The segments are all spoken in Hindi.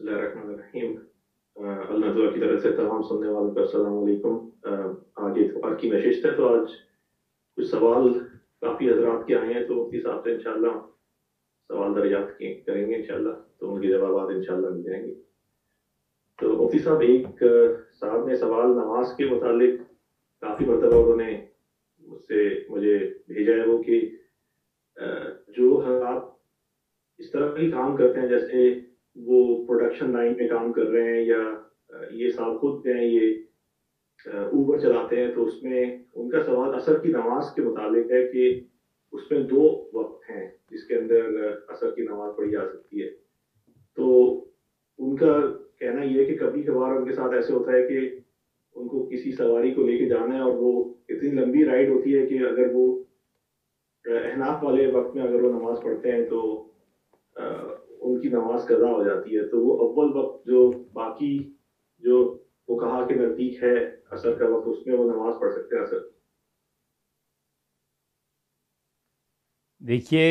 अल्लाह की तरफ से तमाम सुनने वालों को असलम आज इतवार की नशिश है तो आज कुछ सवाल काफ़ी हजरात के आए हैं तो उनके हिसाब से इनशाला सवाल दरियात करेंगे इनशाला तो उनके जवाब इनशाला मिल जाएंगे तो मुफ्ती साहब एक साहब ने सवाल नमाज के मुतालिक काफ़ी मरतबा उन्होंने मुझसे मुझे भेजा है वो कि जो हम आप इस तरह के काम करते हैं जैसे वो प्रोडक्शन लाइन में काम कर रहे हैं या ये साहब खुद हैं ये ऊबर चलाते हैं तो उसमें उनका सवाल असर की नमाज के मुताबिक है कि उसमें दो वक्त हैं जिसके अंदर असर की नमाज पढ़ी जा सकती है तो उनका कहना यह है कि कभी कभार उनके साथ ऐसे होता है कि उनको किसी सवारी को लेके जाना है और वो इतनी लंबी राइड होती है कि अगर वो अहनाफ वाले वक्त में अगर वो नमाज पढ़ते हैं तो उनकी नमाज कदा हो जाती है तो वो अव्वल वक्त जो बाकी जो वो कहा के नजदीक है असर का वक्त उसमें वो नमाज पढ़ सकते हैं असर देखिए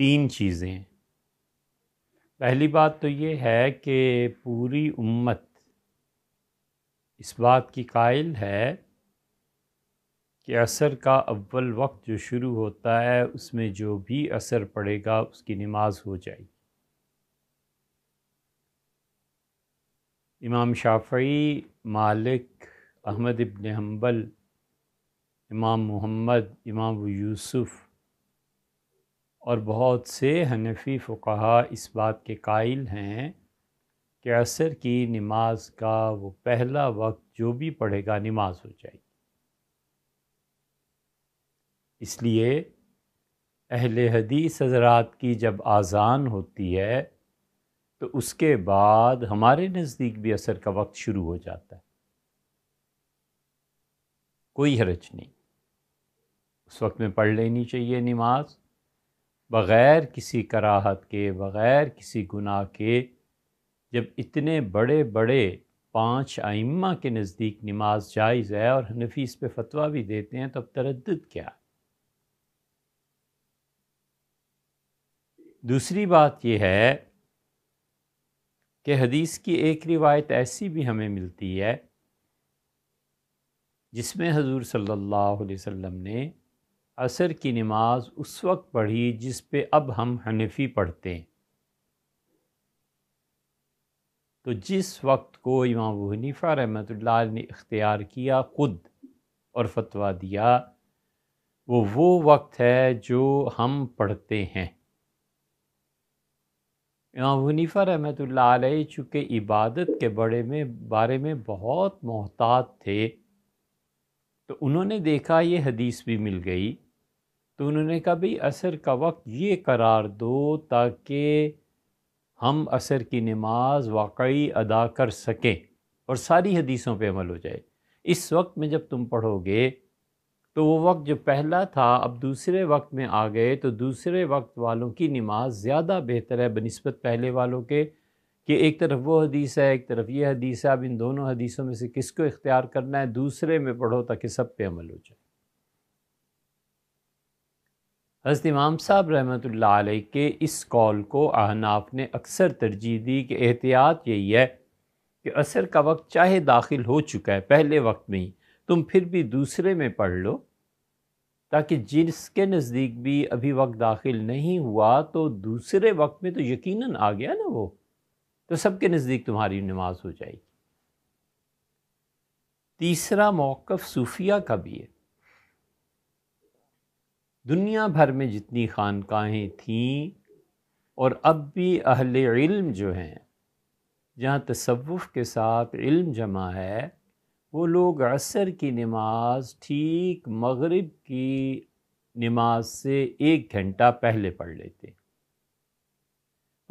तीन चीज़ें पहली बात तो ये है कि पूरी उम्मत इस बात की कायल है कि असर का अव्वल वक्त जो शुरू होता है उसमें जो भी असर पड़ेगा उसकी नमाज हो जाएगी इमाम शाफी मालिक अहमद इबन हम्बल इमाम मोहम्मद इमाम यूसुफ़ और बहुत से हनफी फ़ुका इस बात के कायल हैं कि असर की नमाज का वो पहला वक्त जो भी पढ़ेगा नमाज हो जाएगी इसलिए अहल हदीस हजरात की जब आज़ान होती है तो उसके बाद हमारे नज़दीक भी असर का वक्त शुरू हो जाता है कोई हरज नहीं उस वक्त में पढ़ लेनी चाहिए नमाज बग़ैर किसी कराहत के बग़ैर किसी गुनाह के जब इतने बड़े बड़े पांच आइम्मा के नज़दीक नमाज जायज़ है और हनफी इस पर फतवा भी देते हैं तो अब तरद क्या है दूसरी बात यह है कि हदीस की एक रिवायत ऐसी भी हमें मिलती है जिसमें हजूर सल्लल्लाहु अलैहि वसल्लम ने असर की नमाज उस वक्त पढ़ी जिस पे अब हम हनफी पढ़ते हैं तो जिस वक्त को इमाम अबू हनीफ़ा रहमत ने इख्तियार किया ख़ुद और फतवा दिया वो वो वक्त है जो हम पढ़ते हैं इमाम हनीफ़ा रहमत लाई चूँकि इबादत के बड़े में बारे में बहुत मोहतात थे तो उन्होंने देखा ये हदीस भी मिल गई तो उन्होंने कहा भाई असर का वक्त ये करार दो ताकि हम असर की नमाज वाकई अदा कर सकें और सारी हदीसों पे अमल हो जाए इस वक्त में जब तुम पढ़ोगे तो वो वक्त जो पहला था अब दूसरे वक्त में आ गए तो दूसरे वक्त वालों की नमाज ज़्यादा बेहतर है बनस्बत पहले वालों के कि एक तरफ वो हदीस है एक तरफ ये हदीस है अब इन दोनों हदीसों में से किसको इख्तियार करना है दूसरे में पढ़ो ताकि सब पे अमल हो जाए हज़रत इमाम साहब रहमत आलही के इस कॉल को अहनाफ ने अक्सर तरजीह दी कि एहतियात यही है कि असर का वक्त चाहे दाखिल हो चुका है पहले वक्त में ही तुम फिर भी दूसरे में पढ़ लो ताकि जिसके नज़दीक भी अभी वक्त दाखिल नहीं हुआ तो दूसरे वक्त में तो यकीनन आ गया ना वो तो सबके नज़दीक तुम्हारी नमाज हो जाएगी तीसरा मौक़ सूफिया का भी है दुनिया भर में जितनी खानकाहें थीं और अब भी अहल इल्म जो हैं जहाँ तसवुफ़ के साथ इल्म जमा है वो लोग असर की नमाज ठीक मगरिब की नमाज से एक घंटा पहले पढ़ लेते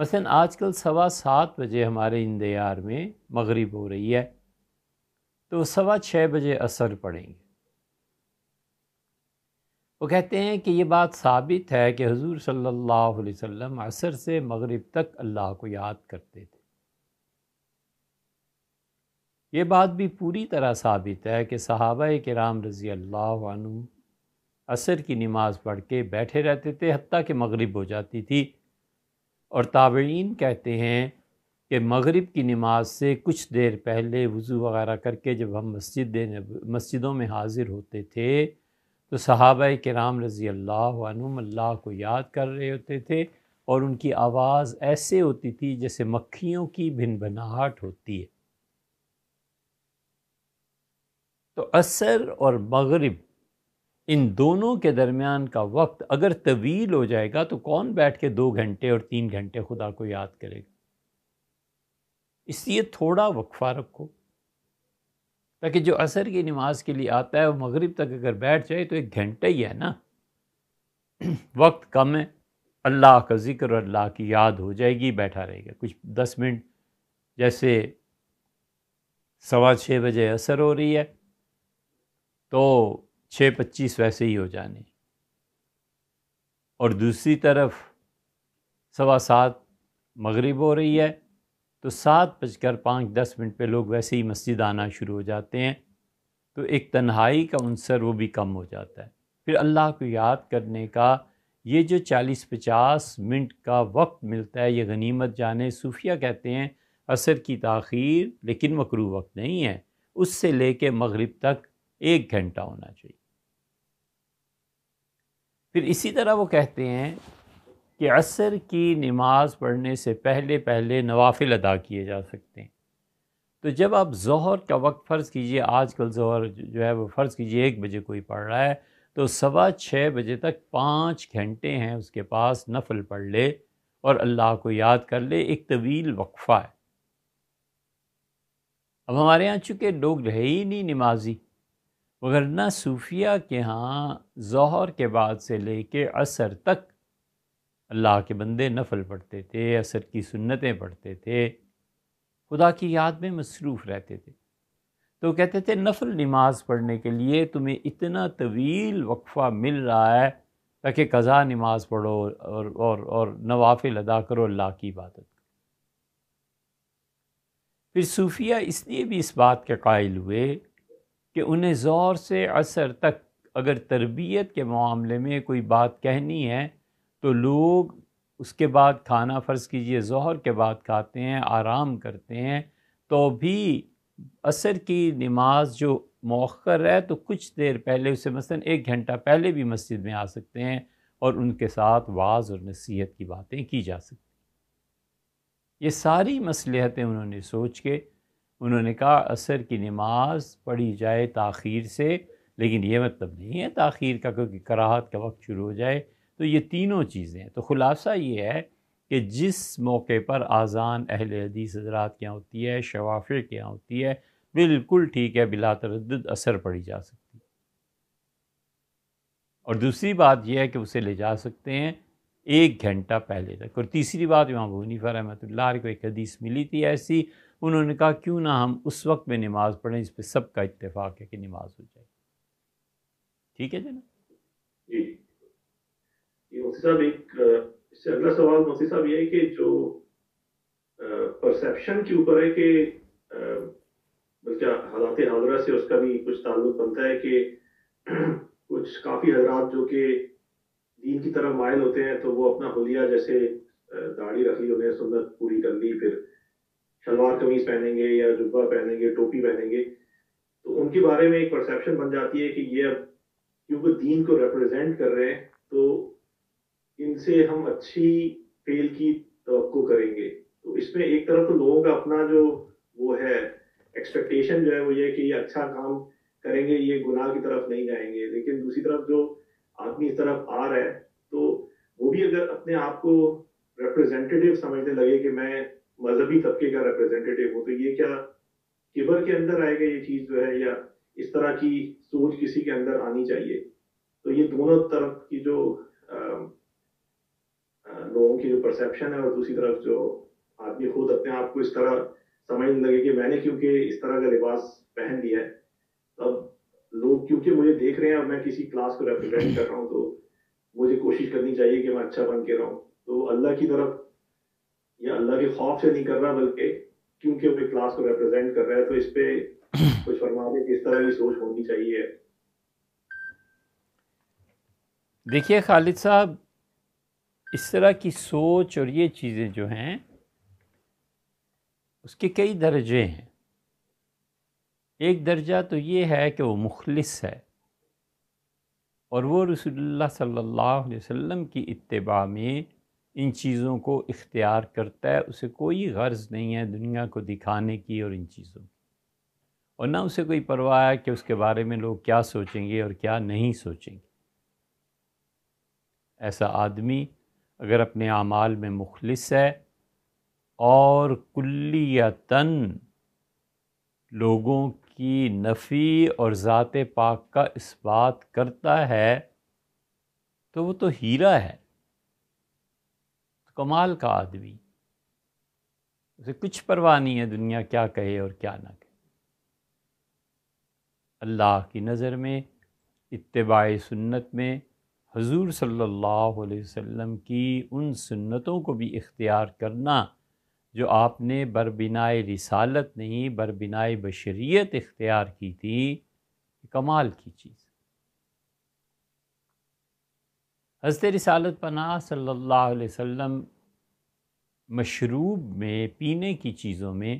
मसलन आजकल सवा सात बजे हमारे इंदियार में मगरिब हो रही है तो सवा छः बजे असर पढ़ेंगे वो कहते हैं कि ये बात साबित है कि हजूर सल्लल्लाहु अलैहि वसल्लम असर से मगरिब तक अल्लाह को याद करते थे ये बात भी पूरी तरह साबित है कि सहाबा के राम रज़ी अल्लाह असर की नमाज़ पढ़ के बैठे रहते थे हती कि मगरब हो जाती थी और ताबीन कहते हैं कि मगरब की नमाज से कुछ देर पहले वज़ू वगैरह करके जब हम मस्जिद मस्जिदों में हाज़िर होते थे तो सहाबा के राम रज़ी अल्लाह अल्लाह को याद कर रहे होते थे और उनकी आवाज़ ऐसे होती थी जैसे मक्खियों की भिन होती है तो असर और मगरब इन दोनों के दरमियान का वक्त अगर तवील हो जाएगा तो कौन बैठ के दो घंटे और तीन घंटे खुदा को याद करेगा इसलिए थोड़ा वक्फा रखो ताकि जो असर की नमाज के लिए आता है वो मगरब तक अगर बैठ जाए तो एक घंटा ही है ना वक्त कम है अल्लाह का ज़िक्र और अल्लाह की याद हो जाएगी बैठा रहेगा कुछ दस मिनट जैसे सवा छः बजे असर हो रही है तो छः पच्चीस वैसे ही हो जाने और दूसरी तरफ सवा सात मगरिब हो रही है तो सात बजकर पाँच दस मिनट पे लोग वैसे ही मस्जिद आना शुरू हो जाते हैं तो एक तन्हाई का अनसर वो भी कम हो जाता है फिर अल्लाह को याद करने का ये जो चालीस पचास मिनट का वक्त मिलता है ये गनीमत जाने सूफिया कहते हैं असर की तखीर लेकिन मकरू वक्त नहीं है उससे ले कर मगरब तक एक घंटा होना चाहिए फिर इसी तरह वो कहते हैं कि असर की नमाज पढ़ने से पहले पहले नवाफिल अदा किए जा सकते हैं तो जब आप जहर का वक्त फ़र्ज़ कीजिए आजकल जहर जो है वो फ़र्ज़ कीजिए एक बजे कोई पढ़ रहा है तो सवा छः बजे तक पाँच घंटे हैं उसके पास नफल पढ़ ले और अल्लाह को याद कर ले एक तवील वक्फ़ा है अब हमारे यहाँ चूँकि लोग रहे ही नहीं नमाजी वरना सूफिया के यहाँ जहर के बाद से ले कर असर तक अल्लाह के बंदे नफल पढ़ते थे असर की सुन्नतें पढ़ते थे खुदा की याद में मसरूफ़ रहते थे तो कहते थे नफल नमाज पढ़ने के लिए तुम्हें इतना तवील वक्फ़ा मिल रहा है ताकि कज़ा नमाज पढ़ो और और और नवाफिल अदा करो अल्लाह की इबादत करो फिर सूफिया इसलिए भी इस बात के कायल हुए कि उन्हें ज़ोर से असर तक अगर तरबियत के मामले में कोई बात कहनी है तो लोग उसके बाद खाना फ़र्ज़ कीजिए जहर के बाद खाते हैं आराम करते हैं तो भी असर की नमाज जो मौखर है तो कुछ देर पहले उसे मसलन एक घंटा पहले भी मस्जिद में आ सकते हैं और उनके साथ वाज और नसीहत की बातें की जा सकती ये सारी मसलहतें उन्होंने सोच के उन्होंने कहा असर की नमाज पढ़ी जाए ताखीर से लेकिन ये मतलब नहीं है ताखीर का क्योंकि कराहत का वक्त शुरू हो जाए तो ये तीनों चीज़ें तो ख़ुलासा ये है कि जिस मौके पर आज़ान अहल हदीस हजरात के यहाँ होती है शवाफ़ के यहाँ होती है बिल्कुल ठीक है बिला तरद असर पड़ी जा सकती है और दूसरी बात यह है कि उसे ले जा सकते हैं एक घंटा पहले तक और तीसरी बात इमाम भूनीफ़ा रहमत को एक हदीस मिली थी ऐसी उन्होंने कहा क्यों ना हम उस वक्त में नमाज़ पढ़ें इस पर सबका इतफाक है कि नमाज हो जाए ठीक है जनाब साहब एक इससे अगला सवाल मोसी साहब ये है कि जो परसेप्शन के ऊपर है कि बल्कि हालात हाजरा से उसका भी कुछ ताल्लुक बनता है कि कुछ काफ़ी हजरात जो कि दीन की तरफ मायल होते हैं तो वो अपना हुलिया जैसे दाढ़ी रख ली उन्हें सुन्नत पूरी कर ली फिर सलवार कमीज पहनेंगे या जुब्बा पहनेंगे टोपी पहनेंगे तो उनके बारे में एक परसेप्शन बन जाती है कि ये अब क्योंकि दीन को रिप्रेजेंट कर रहे हैं तो इनसे हम अच्छी फेल की तो करेंगे तो इसमें एक तरफ तो लोगों का अपना जो वो है एक्सपेक्टेशन जो है वो ये कि ये अच्छा काम करेंगे ये गुनाह की तरफ नहीं जाएंगे लेकिन दूसरी तरफ जो आदमी इस तरफ आ रहा है तो वो भी अगर अपने आप को रिप्रेजेंटेटिव समझने लगे कि मैं मजहबी तबके का रिप्रेजेंटेटिव हो तो ये क्या किबर के अंदर आएगा ये चीज जो है या इस तरह की सोच किसी के अंदर आनी चाहिए तो ये दोनों तरफ की जो लोगों की जो परसेप्शन है और दूसरी तरफ जो आदमी खुद अपने आप को इस तरह समझने लगे कि मैंने क्योंकि इस तरह का लिबास पहन लिया है अब लोग क्योंकि मुझे देख रहे हैं और मैं किसी क्लास को रिप्रेजेंट कर रहा हूँ तो मुझे कोशिश करनी चाहिए कि मैं अच्छा बन के रहूँ तो अल्लाह की तरफ या अल्लाह के खौफ से नहीं कर रहा बल्कि क्योंकि अपने क्लास को रिप्रेजेंट कर रहा है तो इस पे कुछ फरमा दें किस तरह की सोच होनी चाहिए देखिए खालिद साहब इस तरह की सोच और ये चीज़ें जो हैं उसके कई दर्जे हैं एक दर्जा तो ये है कि वो मुखलिस है और वो रसूलुल्लाह सल्लल्लाहु अलैहि वसल्लम की इत्तबा में इन चीज़ों को इख्तियार करता है उसे कोई गर्ज नहीं है दुनिया को दिखाने की और इन चीज़ों की और ना उसे कोई परवाह है कि उसके बारे में लोग क्या सोचेंगे और क्या नहीं सोचेंगे ऐसा आदमी अगर अपने आमाल में मुखलस है और कुल्लियतन लोगों की नफ़ी और ज़ात पाक का इस्बात करता है तो वो तो हीरा है कमाल का आदमी उसे कुछ परवाह नहीं है दुनिया क्या कहे और क्या ना कहे अल्लाह की नज़र में इतबाई सुन्नत में हजूर सल्लल्लाहु अलैहि वसल्लम की उन सुन्नतों को भी इख्तियार करना जो आपने बरबिनाए रिसालत नहीं बरबिनाए बशरीत इख्तियार की थी कमाल की चीज़ हजरत रसालत पना सल्ला वम मशरूब में पीने की चीज़ों में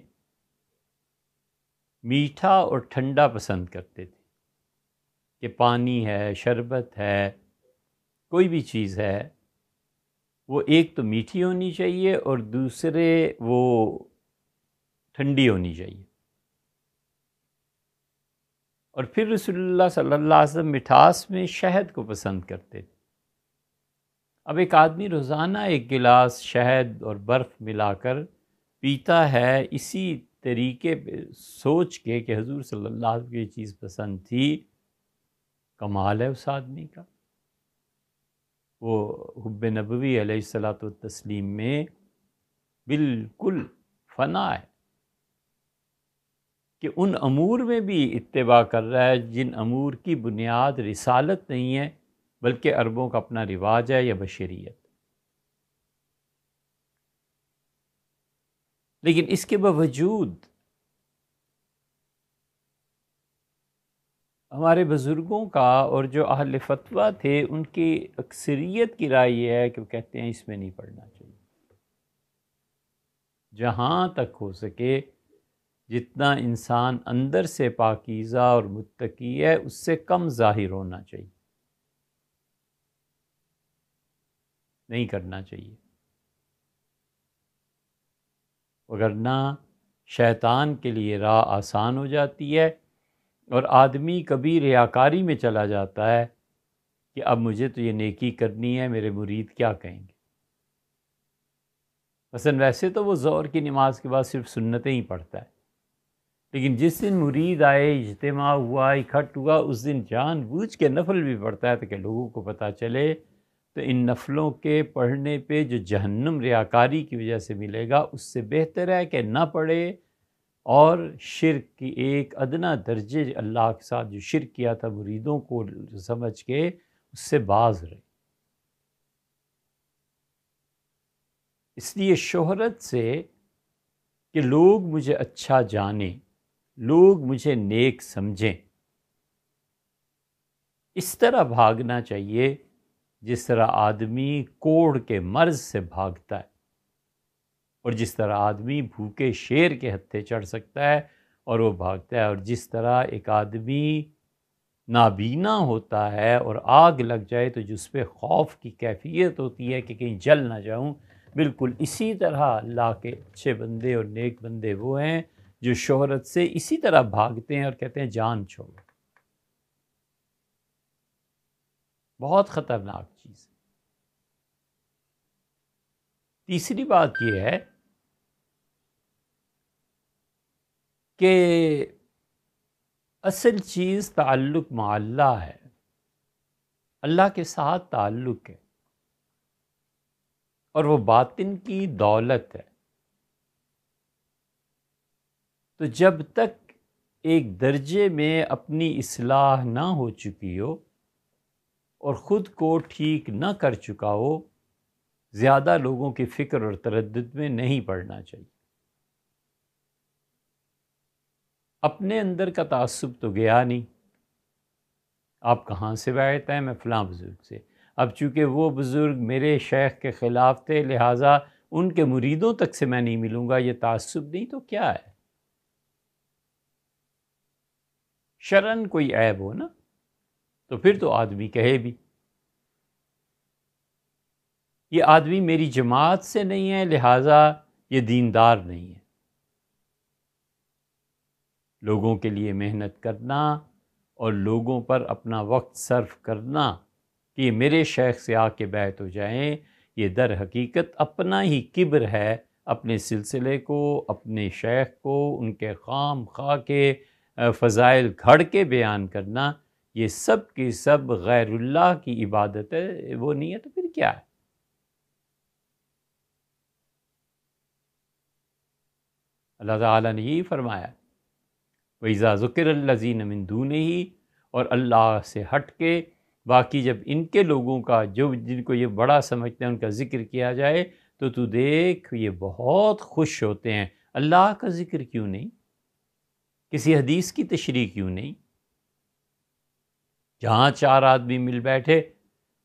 मीठा और ठंडा पसंद करते थे कि पानी है शरबत है कोई भी चीज़ है वो एक तो मीठी होनी चाहिए और दूसरे वो ठंडी होनी चाहिए और फिर रसोल्ला सल्ला वसम मिठास में शहद को पसंद करते थे अब एक आदमी रोज़ाना एक गिलास शहद और बर्फ़ मिलाकर पीता है इसी तरीके पे सोच के कि हजूर सल्लल्लाहु अलैहि वसल्लम चीज़ पसंद थी कमाल है उस आदमी का वो हब नबी सलात तस्लीम में बिल्कुल फना है कि उन अमूर में भी इतवा कर रहा है जिन अमूर की बुनियाद रिसालत नहीं है बल्कि अरबों का अपना रिवाज है या बशरीत लेकिन इसके बावजूद हमारे बुज़ुर्गों का और जो अहल फतवा थे उनकी अक्सरियत की राय यह है कि वो कहते हैं इसमें नहीं पढ़ना चाहिए जहाँ तक हो सके जितना इंसान अंदर से पाकिज़ा और मुतकी है उससे कम ज़ाहिर होना चाहिए नहीं करना चाहिए वगरना शैतान के लिए राह आसान हो जाती है और आदमी कभी रियाकारी में चला जाता है कि अब मुझे तो ये नेकी करनी है मेरे मुरीद क्या कहेंगे मसन वैसे तो वो ज़ोर की नमाज के बाद सिर्फ सुन्नतें ही पढ़ता है लेकिन जिस दिन मुरीद आए इजतम हुआ इकट्ठ हुआ उस दिन जान बूझ के नफल भी पड़ता है ताकि तो लोगों को पता चले तो इन नफलों के पढ़ने पे जो जहन्नम रियाकारी की वजह से मिलेगा उससे बेहतर है कि ना पढ़े और शिरक की एक अदना दर्जे अल्लाह के साथ जो शिरक किया था मुरीदों को समझ के उससे बाज रहे इसलिए शोहरत से कि लोग मुझे अच्छा जाने लोग मुझे नेक समझें इस तरह भागना चाहिए जिस तरह आदमी कोड़ के मर्ज से भागता है और जिस तरह आदमी भूखे शेर के हत्थे चढ़ सकता है और वो भागता है और जिस तरह एक आदमी नाबीना होता है और आग लग जाए तो जिस पे खौफ की कैफियत होती है कि कहीं जल ना जाऊं बिल्कुल इसी तरह अल्लाह के अच्छे बंदे और नेक बंदे वो हैं जो शोहरत से इसी तरह भागते हैं और कहते हैं जान छोड़ो बहुत ख़तरनाक चीज़ है तीसरी बात यह है कि असल चीज़ ताल्लुक़ माल्ला है अल्लाह के साथ ताल्लुक़ है और वो बातिन की दौलत है तो जब तक एक दर्जे में अपनी इसलाह ना हो चुकी हो और ख़ुद को ठीक ना कर चुका हो ज़्यादा लोगों की फ़िक्र और तरद में नहीं पड़ना चाहिए अपने अंदर का तसब तो गया नहीं आप कहाँ से बैठते हैं मैं फ़लाँ बुज़ुर्ग से अब चूँकि वो बुज़ुर्ग मेरे शेख के ख़िलाफ़ थे लिहाजा उनके मुरीदों तक से मैं नहीं मिलूँगा ये तसब नहीं तो क्या है शरण कोई ऐब हो ना तो फिर तो आदमी कहे भी ये आदमी मेरी जमात से नहीं है लिहाजा ये दीनदार नहीं है लोगों के लिए मेहनत करना और लोगों पर अपना वक्त सर्फ करना कि ये मेरे शेख से आके बैत हो जाएं ये दर हकीकत अपना ही किब्र है अपने सिलसिले को अपने शेख को उनके खाम खा के फ़ज़ाइल घड़ के बयान करना ये सब के सब गैरुल्लाह की इबादत है वो नहीं है तो फिर क्या है अल्लाह ताला ने यही फरमाया वैज़ा मंदू ने ही और अल्लाह से हट के बाकी जब इनके लोगों का जो जिनको ये बड़ा समझते हैं उनका ज़िक्र किया जाए तो तू देख ये बहुत खुश होते हैं अल्लाह का ज़िक्र क्यों नहीं किसी हदीस की तशरी क्यों नहीं जहाँ चार आदमी मिल बैठे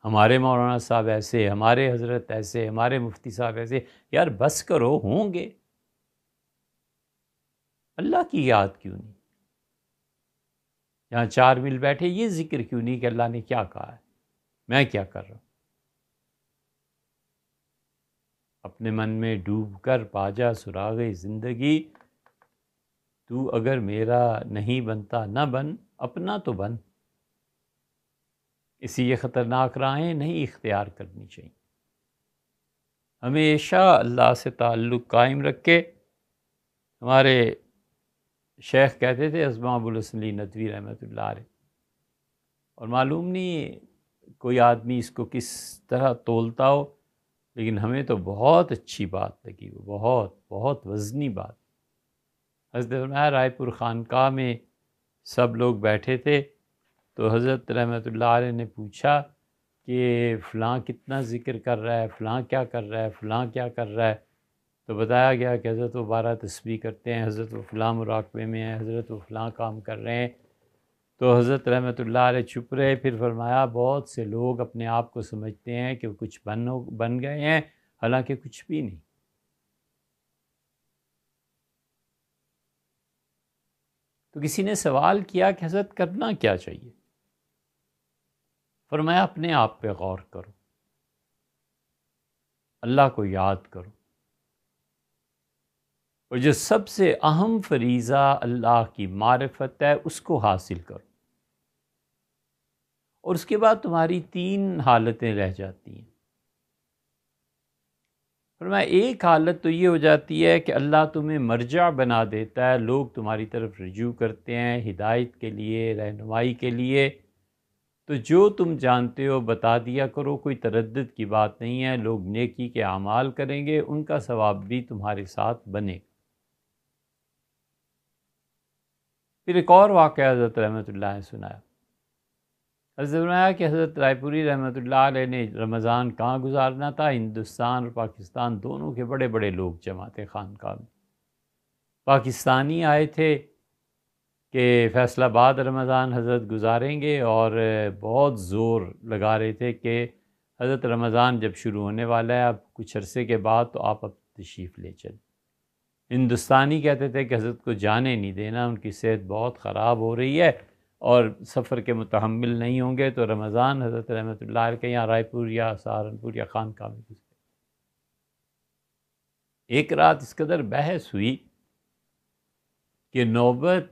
हमारे मौलाना साहब ऐसे हमारे हजरत ऐसे हमारे मुफ्ती साहब ऐसे यार बस करो होंगे अल्लाह की याद क्यों नहीं यहाँ चार मिल बैठे ये जिक्र क्यों नहीं कि अल्लाह ने क्या कहा है मैं क्या कर रहा हूँ अपने मन में डूब कर पाजा सुरा गई ज़िंदगी तू अगर मेरा नहीं बनता ना बन अपना तो बन इसी ये ख़तरनाक राहें नहीं इख्तियार करनी चाहिए हमेशा अल्लाह से ताल्लुक़ कायम रख के हमारे शेख कहते थे असमाबुलसली नदवी रहमत और मालूम नहीं कोई आदमी इसको किस तरह तोलता हो लेकिन हमें तो बहुत अच्छी बात लगी वो बहुत बहुत वज़नी बात हजरत रायपुर ख़ानका में सब लोग बैठे थे तो हज़रत रहमत ने पूछा कि फ़लाँ कितना ज़िक्र कर रहा है फ़लाँ क्या कर रहा है फ़लाँ क्या कर रहा है तो बताया गया कि हज़रत बारह तस्वीर करते हैं हज़रत व फ़लाँ मुराकबे में हैं हज़रत फ़लाँ काम कर रहे हैं तो हज़रत रहमत चुप रहे फिर फरमाया बहुत से लोग अपने आप को समझते हैं कि कुछ बन बन गए हैं हालांकि कुछ भी नहीं तो किसी ने सवाल किया कि हज़रत करना क्या चाहिए और मैं अपने आप पे गौर करूं अल्लाह को याद करूं और जो सबसे अहम फरीज़ा अल्लाह की मारफत है उसको हासिल करो और उसके बाद तुम्हारी तीन हालतें रह जाती हैं और मैं एक हालत तो ये हो जाती है कि अल्लाह तुम्हें मर्जा बना देता है लोग तुम्हारी तरफ रजू करते हैं हिदायत के लिए रहनुमाई के लिए तो जो तुम जानते हो बता दिया करो कोई तरद की बात नहीं है लोग नेकी के अमाल करेंगे उनका सवाब भी तुम्हारे साथ बनेगा फिर एक और वाक़ हज़रत रहमत ने सुनाया सुनाया कि हज़रत रायपुरी रहमत ला ने रमज़ान कहाँ गुजारना था हिंदुस्तान और पाकिस्तान दोनों के बड़े बड़े लोग जमा थे खानक पाकिस्तानी आए थे कि फैसलाबाद रमज़ान हज़रत गुजारेंगे और बहुत ज़ोर लगा रहे थे कि हज़रत रमज़ान जब शुरू होने वाला है अब कुछ अरसे के बाद तो आप अब तशरीफ़ ले चलें हिंदुस्तानी कहते थे कि हज़रत को जाने नहीं देना उनकी सेहत बहुत ख़राब हो रही है और सफ़र के मुतहमल नहीं होंगे तो रमज़ान हज़रत रहमत के यहाँ रायपुर या सहारनपुर या खान में गुजरे एक रात इस कदर बहस हुई कि नौबत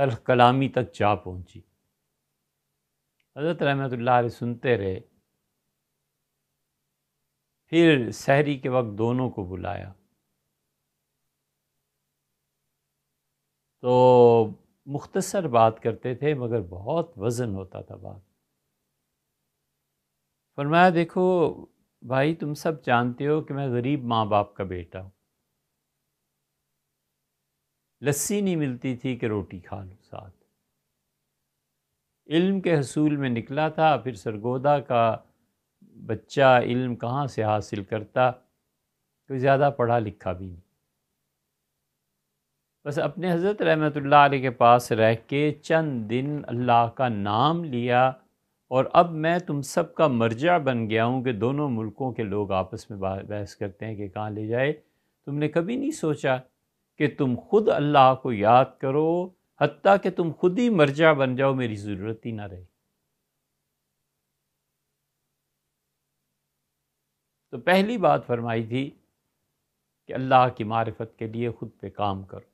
तल कलामी तक जा पहुंची हज़रत रहमत सुनते रहे फिर सहरी के वक्त दोनों को बुलाया तो मुख्तसर बात करते थे मगर बहुत वज़न होता था बात फरमाया देखो भाई तुम सब जानते हो कि मैं गरीब माँ बाप का बेटा हूँ लस्सी नहीं मिलती थी कि रोटी खा लो साथ इल्म के हसूल में निकला था फिर सरगोदा का बच्चा इल्म कहाँ से हासिल करता कोई ज़्यादा पढ़ा लिखा भी नहीं बस अपने हज़रत रहमत के पास रह के चंद दिन अल्लाह का नाम लिया और अब मैं तुम सब का मर्जा बन गया हूँ कि दोनों मुल्कों के लोग आपस में बहस करते हैं कि कहाँ ले जाए तुमने कभी नहीं सोचा कि तुम खुद अल्लाह को याद करो हती कि तुम खुद ही मर्जा बन जाओ मेरी ज़रूरत ही ना रहे तो पहली बात फरमाई थी कि अल्लाह की मारफत के लिए ख़ुद पे काम करो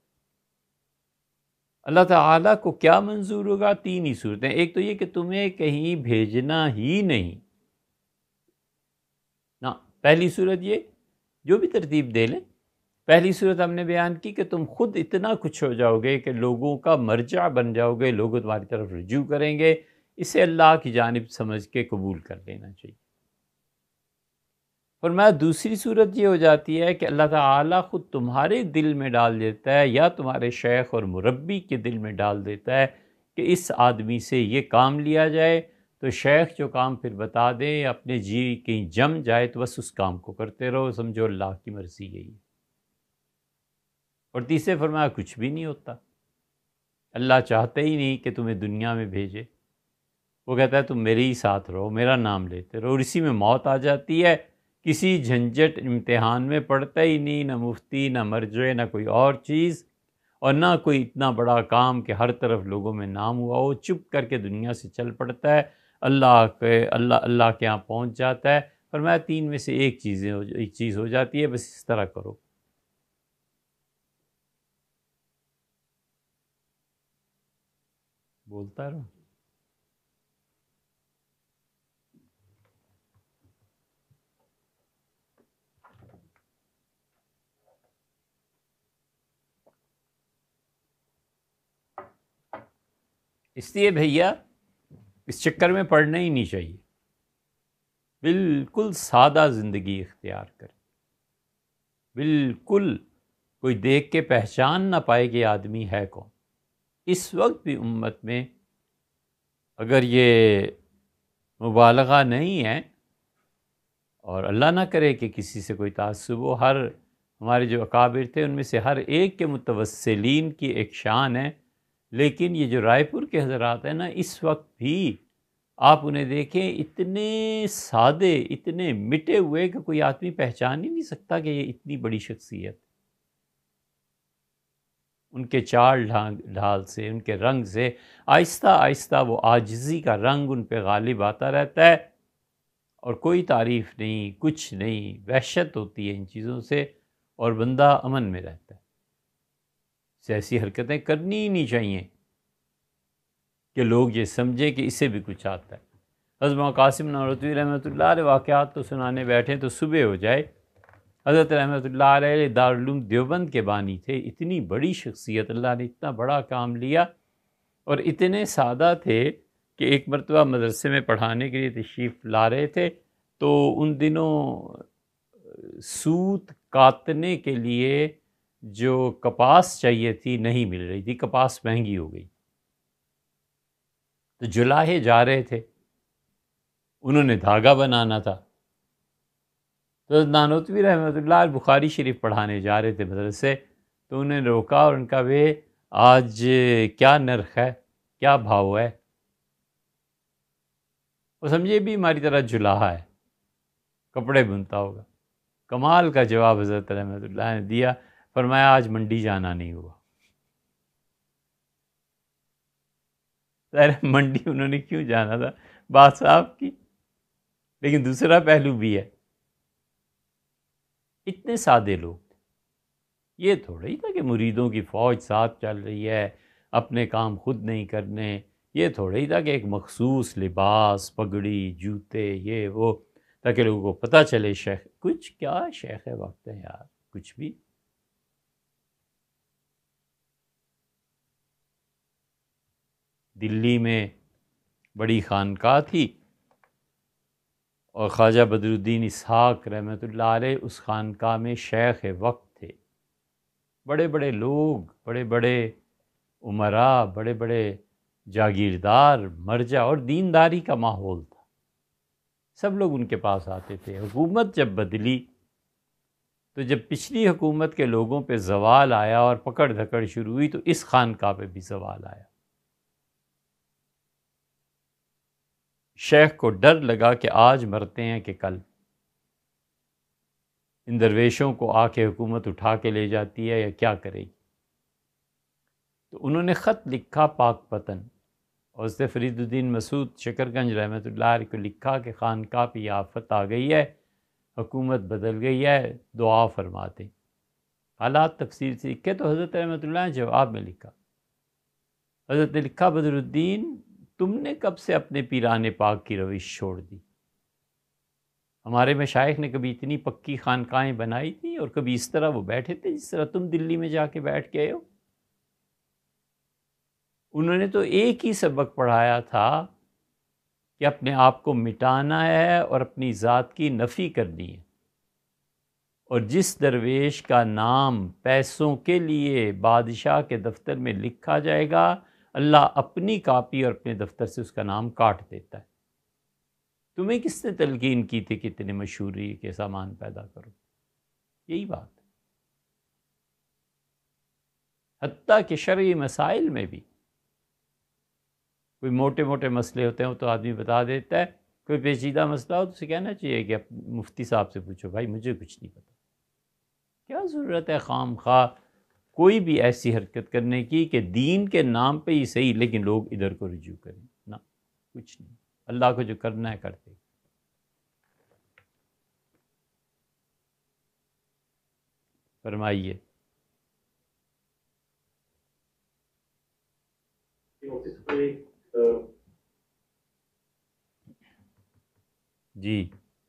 अल्लाह ताला को क्या मंजूर होगा तीन ही सूरतें एक तो ये कि तुम्हें कहीं भेजना ही नहीं ना पहली सूरत ये जो भी तरतीब दे लें पहली सूरत हमने बयान की कि तुम खुद इतना कुछ हो जाओगे कि लोगों का मर्जा बन जाओगे लोग तुम्हारी तरफ रजू करेंगे इसे अल्लाह की जानब समझ के कबूल कर लेना चाहिए और मैं दूसरी सूरत ये हो जाती है कि अल्लाह ताला ख़ुद तुम्हारे दिल में डाल देता है या तुम्हारे शेख और मुरबी के दिल में डाल देता है कि इस आदमी से ये काम लिया जाए तो शेख जो काम फिर बता दें अपने जी कहीं जम जाए तो बस उस काम को करते रहो समझो अल्लाह की मर्ज़ी यही है और तीसरे फरमाया कुछ भी नहीं होता अल्लाह चाहते ही नहीं कि तुम्हें दुनिया में भेजे वो कहता है तुम मेरे ही साथ रहो मेरा नाम लेते रहो और इसी में मौत आ जाती है किसी झंझट इम्तहान में पड़ता ही नहीं ना मुफ्ती ना मर्जे ना कोई और चीज़ और ना कोई इतना बड़ा काम कि हर तरफ लोगों में नाम हुआ वो चुप करके दुनिया से चल पड़ता है अल्लाह के अल्लाह अल्लाह के यहाँ पहुँच जाता है फरमाया तीन में से एक चीज़ें एक चीज़ हो जाती है बस इस तरह करो बोलता रहो इसलिए भैया इस चक्कर में पढ़ना ही नहीं चाहिए बिल्कुल सादा ज़िंदगी इख्तियार करें बिल्कुल कोई देख के पहचान ना पाए कि आदमी है कौन इस वक्त भी उम्मत में अगर ये मुबालगा नहीं है और अल्लाह ना करे कि किसी से कोई तसब हो हर हमारे जो अकाबिर थे उनमें से हर एक के मुतवसलिन की एक शान है लेकिन ये जो रायपुर के हजरात हैं ना इस वक्त भी आप उन्हें देखें इतने सादे इतने मिटे हुए कि कोई आदमी पहचान ही नहीं सकता कि ये इतनी बड़ी शख्सियत उनके चाल ढाल ढाल से उनके रंग से आहिस्ता आहिस्ता वो आजजी का रंग उन पर गालिब आता रहता है और कोई तारीफ़ नहीं कुछ नहीं वहशत होती है इन चीज़ों से और बंदा अमन में रहता है ऐसी हरकतें करनी ही नहीं चाहिए कि लोग ये समझें कि इससे भी कुछ आता है हजमा कासिम नौरतवी रहमत ला वाक़ात तो सुनाने बैठे तो सुबह हो जाए हज़रत रहमत दारुलूम देवबंद के बानी थे इतनी बड़ी शख्सियत अल्लाह ने इतना बड़ा काम लिया और इतने सादा थे कि एक मरतबा मदरसे में पढ़ाने के लिए तशीफ़ ला रहे थे तो उन दिनों सूत काटने के लिए जो कपास चाहिए थी नहीं मिल रही थी कपास महंगी हो गई तो जुलाहे जा रहे थे उन्होंने धागा बनाना था तो नानोतवी रहमतुल्ला बुखारी शरीफ पढ़ाने जा रहे थे मदरसे तो उन्हें रोका और उनका वे आज क्या नरख है क्या भाव है वो समझिए भी हमारी तरह जुलाहा है कपड़े बुनता होगा कमाल का जवाब हज़रत रहमतुल्ला ने दिया फरमाया आज मंडी जाना नहीं हुआ मंडी उन्होंने क्यों जाना था बात साहब की लेकिन दूसरा पहलू भी है इतने सादे लोग थे ये थोड़ा ही था कि मुरीदों की फ़ौज साथ चल रही है अपने काम खुद नहीं करने ये थोड़ा ही था कि एक मखसूस लिबास पगड़ी जूते ये वो ताकि लोगों को पता चले शेख कुछ क्या शेख वक्त है यार कुछ भी दिल्ली में बड़ी खानका थी और ख्वाजा बदरुद्दीन इसहाक रहमत उस ख़ानका में शेख वक्त थे बड़े बड़े लोग बड़े बड़े उमरा बड़े बड़े जागीरदार मर्जा और दीनदारी का माहौल था सब लोग उनके पास आते थे हुकूमत जब बदली तो जब पिछली हुकूमत के लोगों पे जवाल आया और पकड़ धकड़ शुरू हुई तो इस खानका पे भी जवाल आया शेख को डर लगा कि आज मरते हैं कि कल इन दरवेशों को आके हुकूमत उठा के ले जाती है या क्या करेगी तो उन्होंने ख़त लिखा पाक पतन और उससे फरीदुद्दीन मसूद शकरगंज रहमत को लिखा कि खान का भी आफत आ गई है हुकूमत बदल गई है दुआ फरमाते हालात तफसीर से लिखे तो हज़रत रहमत जवाब में लिखा हज़रत लिखा बदरुद्दीन तुमने कब से अपने पीराने पाक की रविश छोड़ दी हमारे मशाइक ने कभी इतनी पक्की खानकाहें बनाई थी और कभी इस तरह वो बैठे थे जिस तरह तुम दिल्ली में जाके बैठ गए हो उन्होंने तो एक ही सबक पढ़ाया था कि अपने आप को मिटाना है और अपनी ज़ात की नफ़ी करनी है और जिस दरवेश का नाम पैसों के लिए बादशाह के दफ्तर में लिखा जाएगा अल्लाह अपनी कापी और अपने दफ्तर से उसका नाम काट देता है तुम्हें किसने तलकीन की थी कि इतने मशहूरी के सामान पैदा करो यही बात हती के शर्य मसाइल में भी कोई मोटे मोटे मसले होते हैं तो आदमी बता देता है कोई पेचीदा मसला हो तो उसे कहना चाहिए कि मुफ्ती साहब से पूछो भाई मुझे कुछ नहीं पता क्या ज़रूरत है खाम खा कोई भी ऐसी हरकत करने की कि दीन के नाम पे ही सही लेकिन लोग इधर को रजू करें ना कुछ नहीं अल्लाह को जो करना है करते फरमाइए जी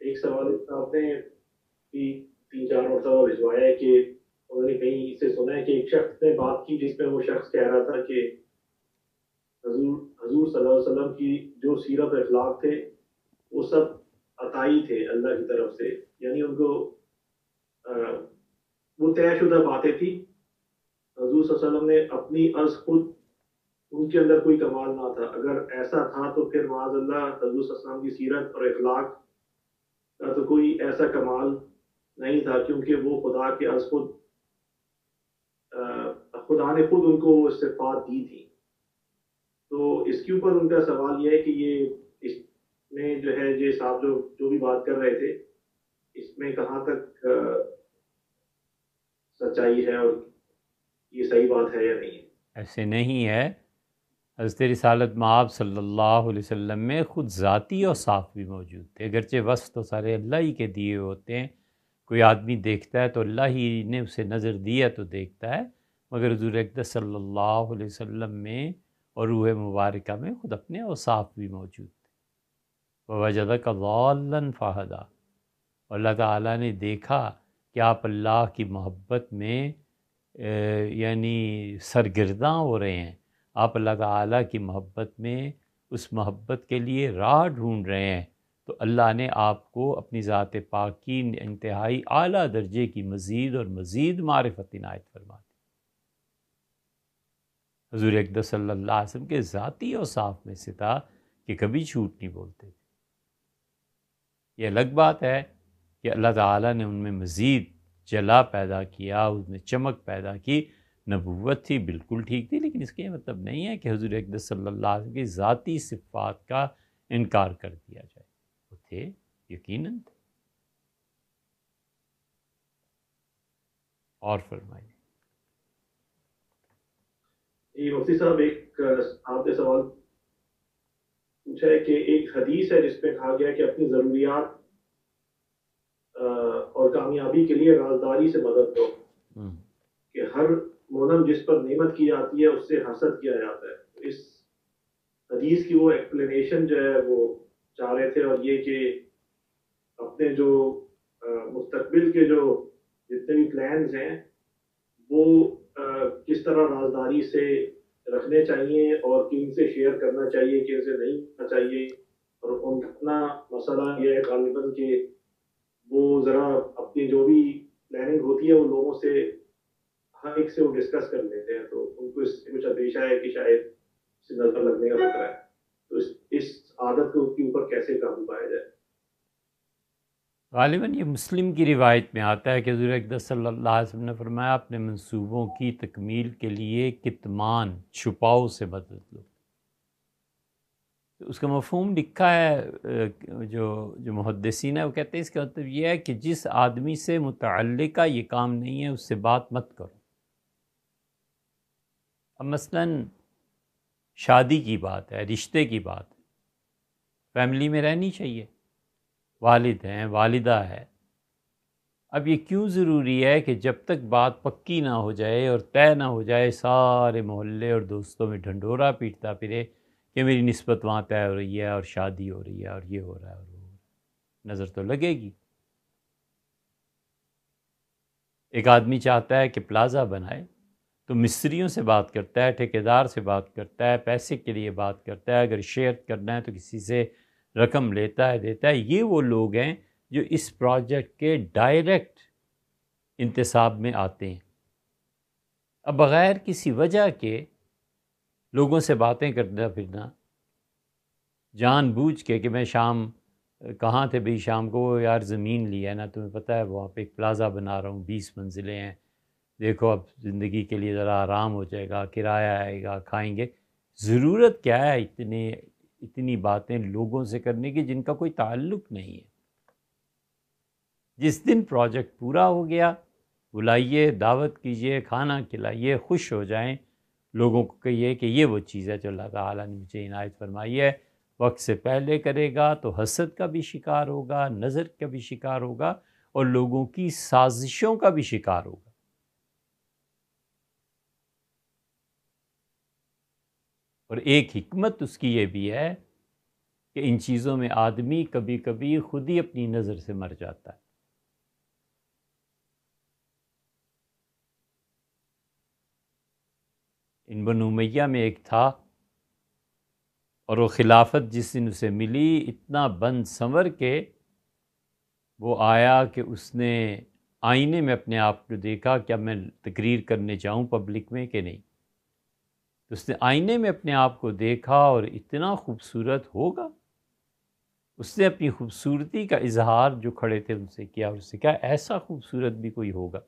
एक सवाल आपने तीन चार सवाल भिजवाया है कि उन्होंने कहीं से सुना है कि एक शख्स ने बात की जिसमें वो शख्स कह रहा था कि हजूर हजूर सल्लम की जो सीरत अखलाक थे वो सब अताई थे अल्लाह की तरफ से यानी उनको आ, वो तयशुदा बातें थी हजूर सल्लम ने अपनी अर्ज खुद उनके अंदर कोई कमाल ना था अगर ऐसा था तो फिर अल्लाह हजूर वसल्लम की सीरत और अखलाक का तो कोई ऐसा कमाल नहीं था क्योंकि वो खुदा के अर्ज खुद खुदा ने खुद उनको इस्तीफात दी थी तो इसके ऊपर उनका सवाल यह है कि ये इसमें जो है ये साहब जो जो भी बात कर रहे थे इसमें कहाँ तक सच्चाई है और ये सही बात है या नहीं ऐसे नहीं है हजरत रिसालत माब सल्लल्लाहु अलैहि वसल्लम में ख़ुद ज़ाती और साफ़ भी मौजूद थे अगरचे वस्त तो सारे अल्लाह ही के दिए होते हैं कोई आदमी देखता है तो अल्लाह ही ने उसे नज़र दिया तो देखता है मगर हजूर सल्लल्लाहु सल्ला वसल्लम में और रूह मुबारक में ख़ुद अपने औसाफ भी मौजूद थे वजद का फ़ाहदा और अल्लाह ताली ने देखा कि आप अल्लाह की मोहब्बत में यानी सरगर्दा हो रहे हैं आप अल्लाह ताली की मोहब्बत में उस मोहब्बत के लिए राह ढूंढ रहे हैं तो अल्लाह ने आपको अपनी ज़ात पाक की इंतहाई आला दर्जे की मज़ीद और मज़ीद मारफत इनायत फरमा दी हजूर अकदर के ज़ाती और साफ में था कि कभी झूठ नहीं बोलते थे ये अलग बात है कि अल्लाह ताला ने उनमें मज़ीद जला पैदा किया उसमें चमक पैदा की नबूत थी बिल्कुल ठीक थी लेकिन इसके मतलब नहीं है कि हजूर अकदस सल्ला की ज़ाती सिफ़ात का इनकार कर दिया जाए थे यकीनन थे और फरमाइए मुफ्ती साहब एक आपने सवाल पूछा है कि एक हदीस है जिसमें कहा गया कि अपनी ज़रूरियात और कामयाबी के लिए राजदारी से मदद दो हम्म। कि हर मोनम जिस पर नियमत की जाती है उससे हासिल किया जाता है तो इस हदीस की वो एक्सप्लेनेशन जो है वो चाह रहे थे और ये कि अपने जो मुस्तबिल के जो जितने भी प्लान हैं वो आ, किस तरह राजदारी से रखने चाहिए और किन से शेयर करना चाहिए किन से नहीं करना चाहिए और उनका मसला यह है गालिबन के वो ज़रा अपनी जो भी प्लानिंग होती है वो लोगों से हर एक से वो डिस्कस कर लेते हैं तो उनको इससे कुछ अंदेशा है कि शायद नजर लगने का खतरा है तो इस आदत को के ऊपर कैसे काबू पाया जाए गालिबा ये मुस्लिम की रिवायत में आता है कि हजूर अकदस सल्लल्लाहु अलैहि वसल्लम ने फरमाया अपने मंसूबों की तकमील के लिए कितमान छुपाओ से मदद लो तो उसका मफहम लिखा है जो जो मुहदसिन है वो कहते हैं इसका मतलब ये है कि जिस आदमी से मुतल ये काम नहीं है उससे बात मत करो अब मसलन शादी की बात है रिश्ते की बात है फैमिली में रहनी चाहिए वालिद हैं वालिदा है अब ये क्यों ज़रूरी है कि जब तक बात पक्की ना हो जाए और तय ना हो जाए सारे मोहल्ले और दोस्तों में ढंडोरा पीटता फिरे कि मेरी नस्बत वहाँ तय हो रही है और शादी हो रही है और ये हो रहा है और वो हो रहा है नज़र तो लगेगी एक आदमी चाहता है कि प्लाज़ा बनाए तो मिस्त्रियों से बात करता है ठेकेदार से बात करता है पैसे के लिए बात करता है अगर शेयर करना है तो किसी से रकम लेता है देता है ये वो लोग हैं जो इस प्रोजेक्ट के डायरेक्ट इंतसाब में आते हैं अब बग़ैर किसी वजह के लोगों से बातें करना फिरना जानबूझ के कि मैं शाम कहाँ थे भाई शाम को यार ज़मीन लिया है ना तुम्हें पता है वहाँ पे एक प्लाज़ा बना रहा हूँ बीस मंजिलें हैं देखो अब ज़िंदगी के लिए ज़रा आराम हो जाएगा किराया आएगा खाएंगे ज़रूरत क्या है इतने इतनी बातें लोगों से करने की जिनका कोई ताल्लुक नहीं है जिस दिन प्रोजेक्ट पूरा हो गया बुलाइए दावत कीजिए खाना खिलाइए खुश हो जाएं लोगों को कहिए कि ये वो चीज़ है जो अल्लाह ताला ने मुझे इनायत फरमाई है वक्त से पहले करेगा तो हसद का भी शिकार होगा नज़र का भी शिकार होगा और लोगों की साजिशों का भी शिकार होगा और एक हमत उसकी ये भी है कि इन चीज़ों में आदमी कभी कभी खुद ही अपनी नज़र से मर जाता है इन बनु मैया में एक था और वो खिलाफत जिस दिन उसे मिली इतना बंद संवर के वो आया कि उसने आईने में अपने आप को देखा क्या मैं तकरीर करने जाऊं पब्लिक में कि नहीं तो उसने आईने में अपने आप को देखा और इतना खूबसूरत होगा उसने अपनी खूबसूरती का इजहार जो खड़े थे उनसे किया और उससे कहा ऐसा खूबसूरत भी कोई होगा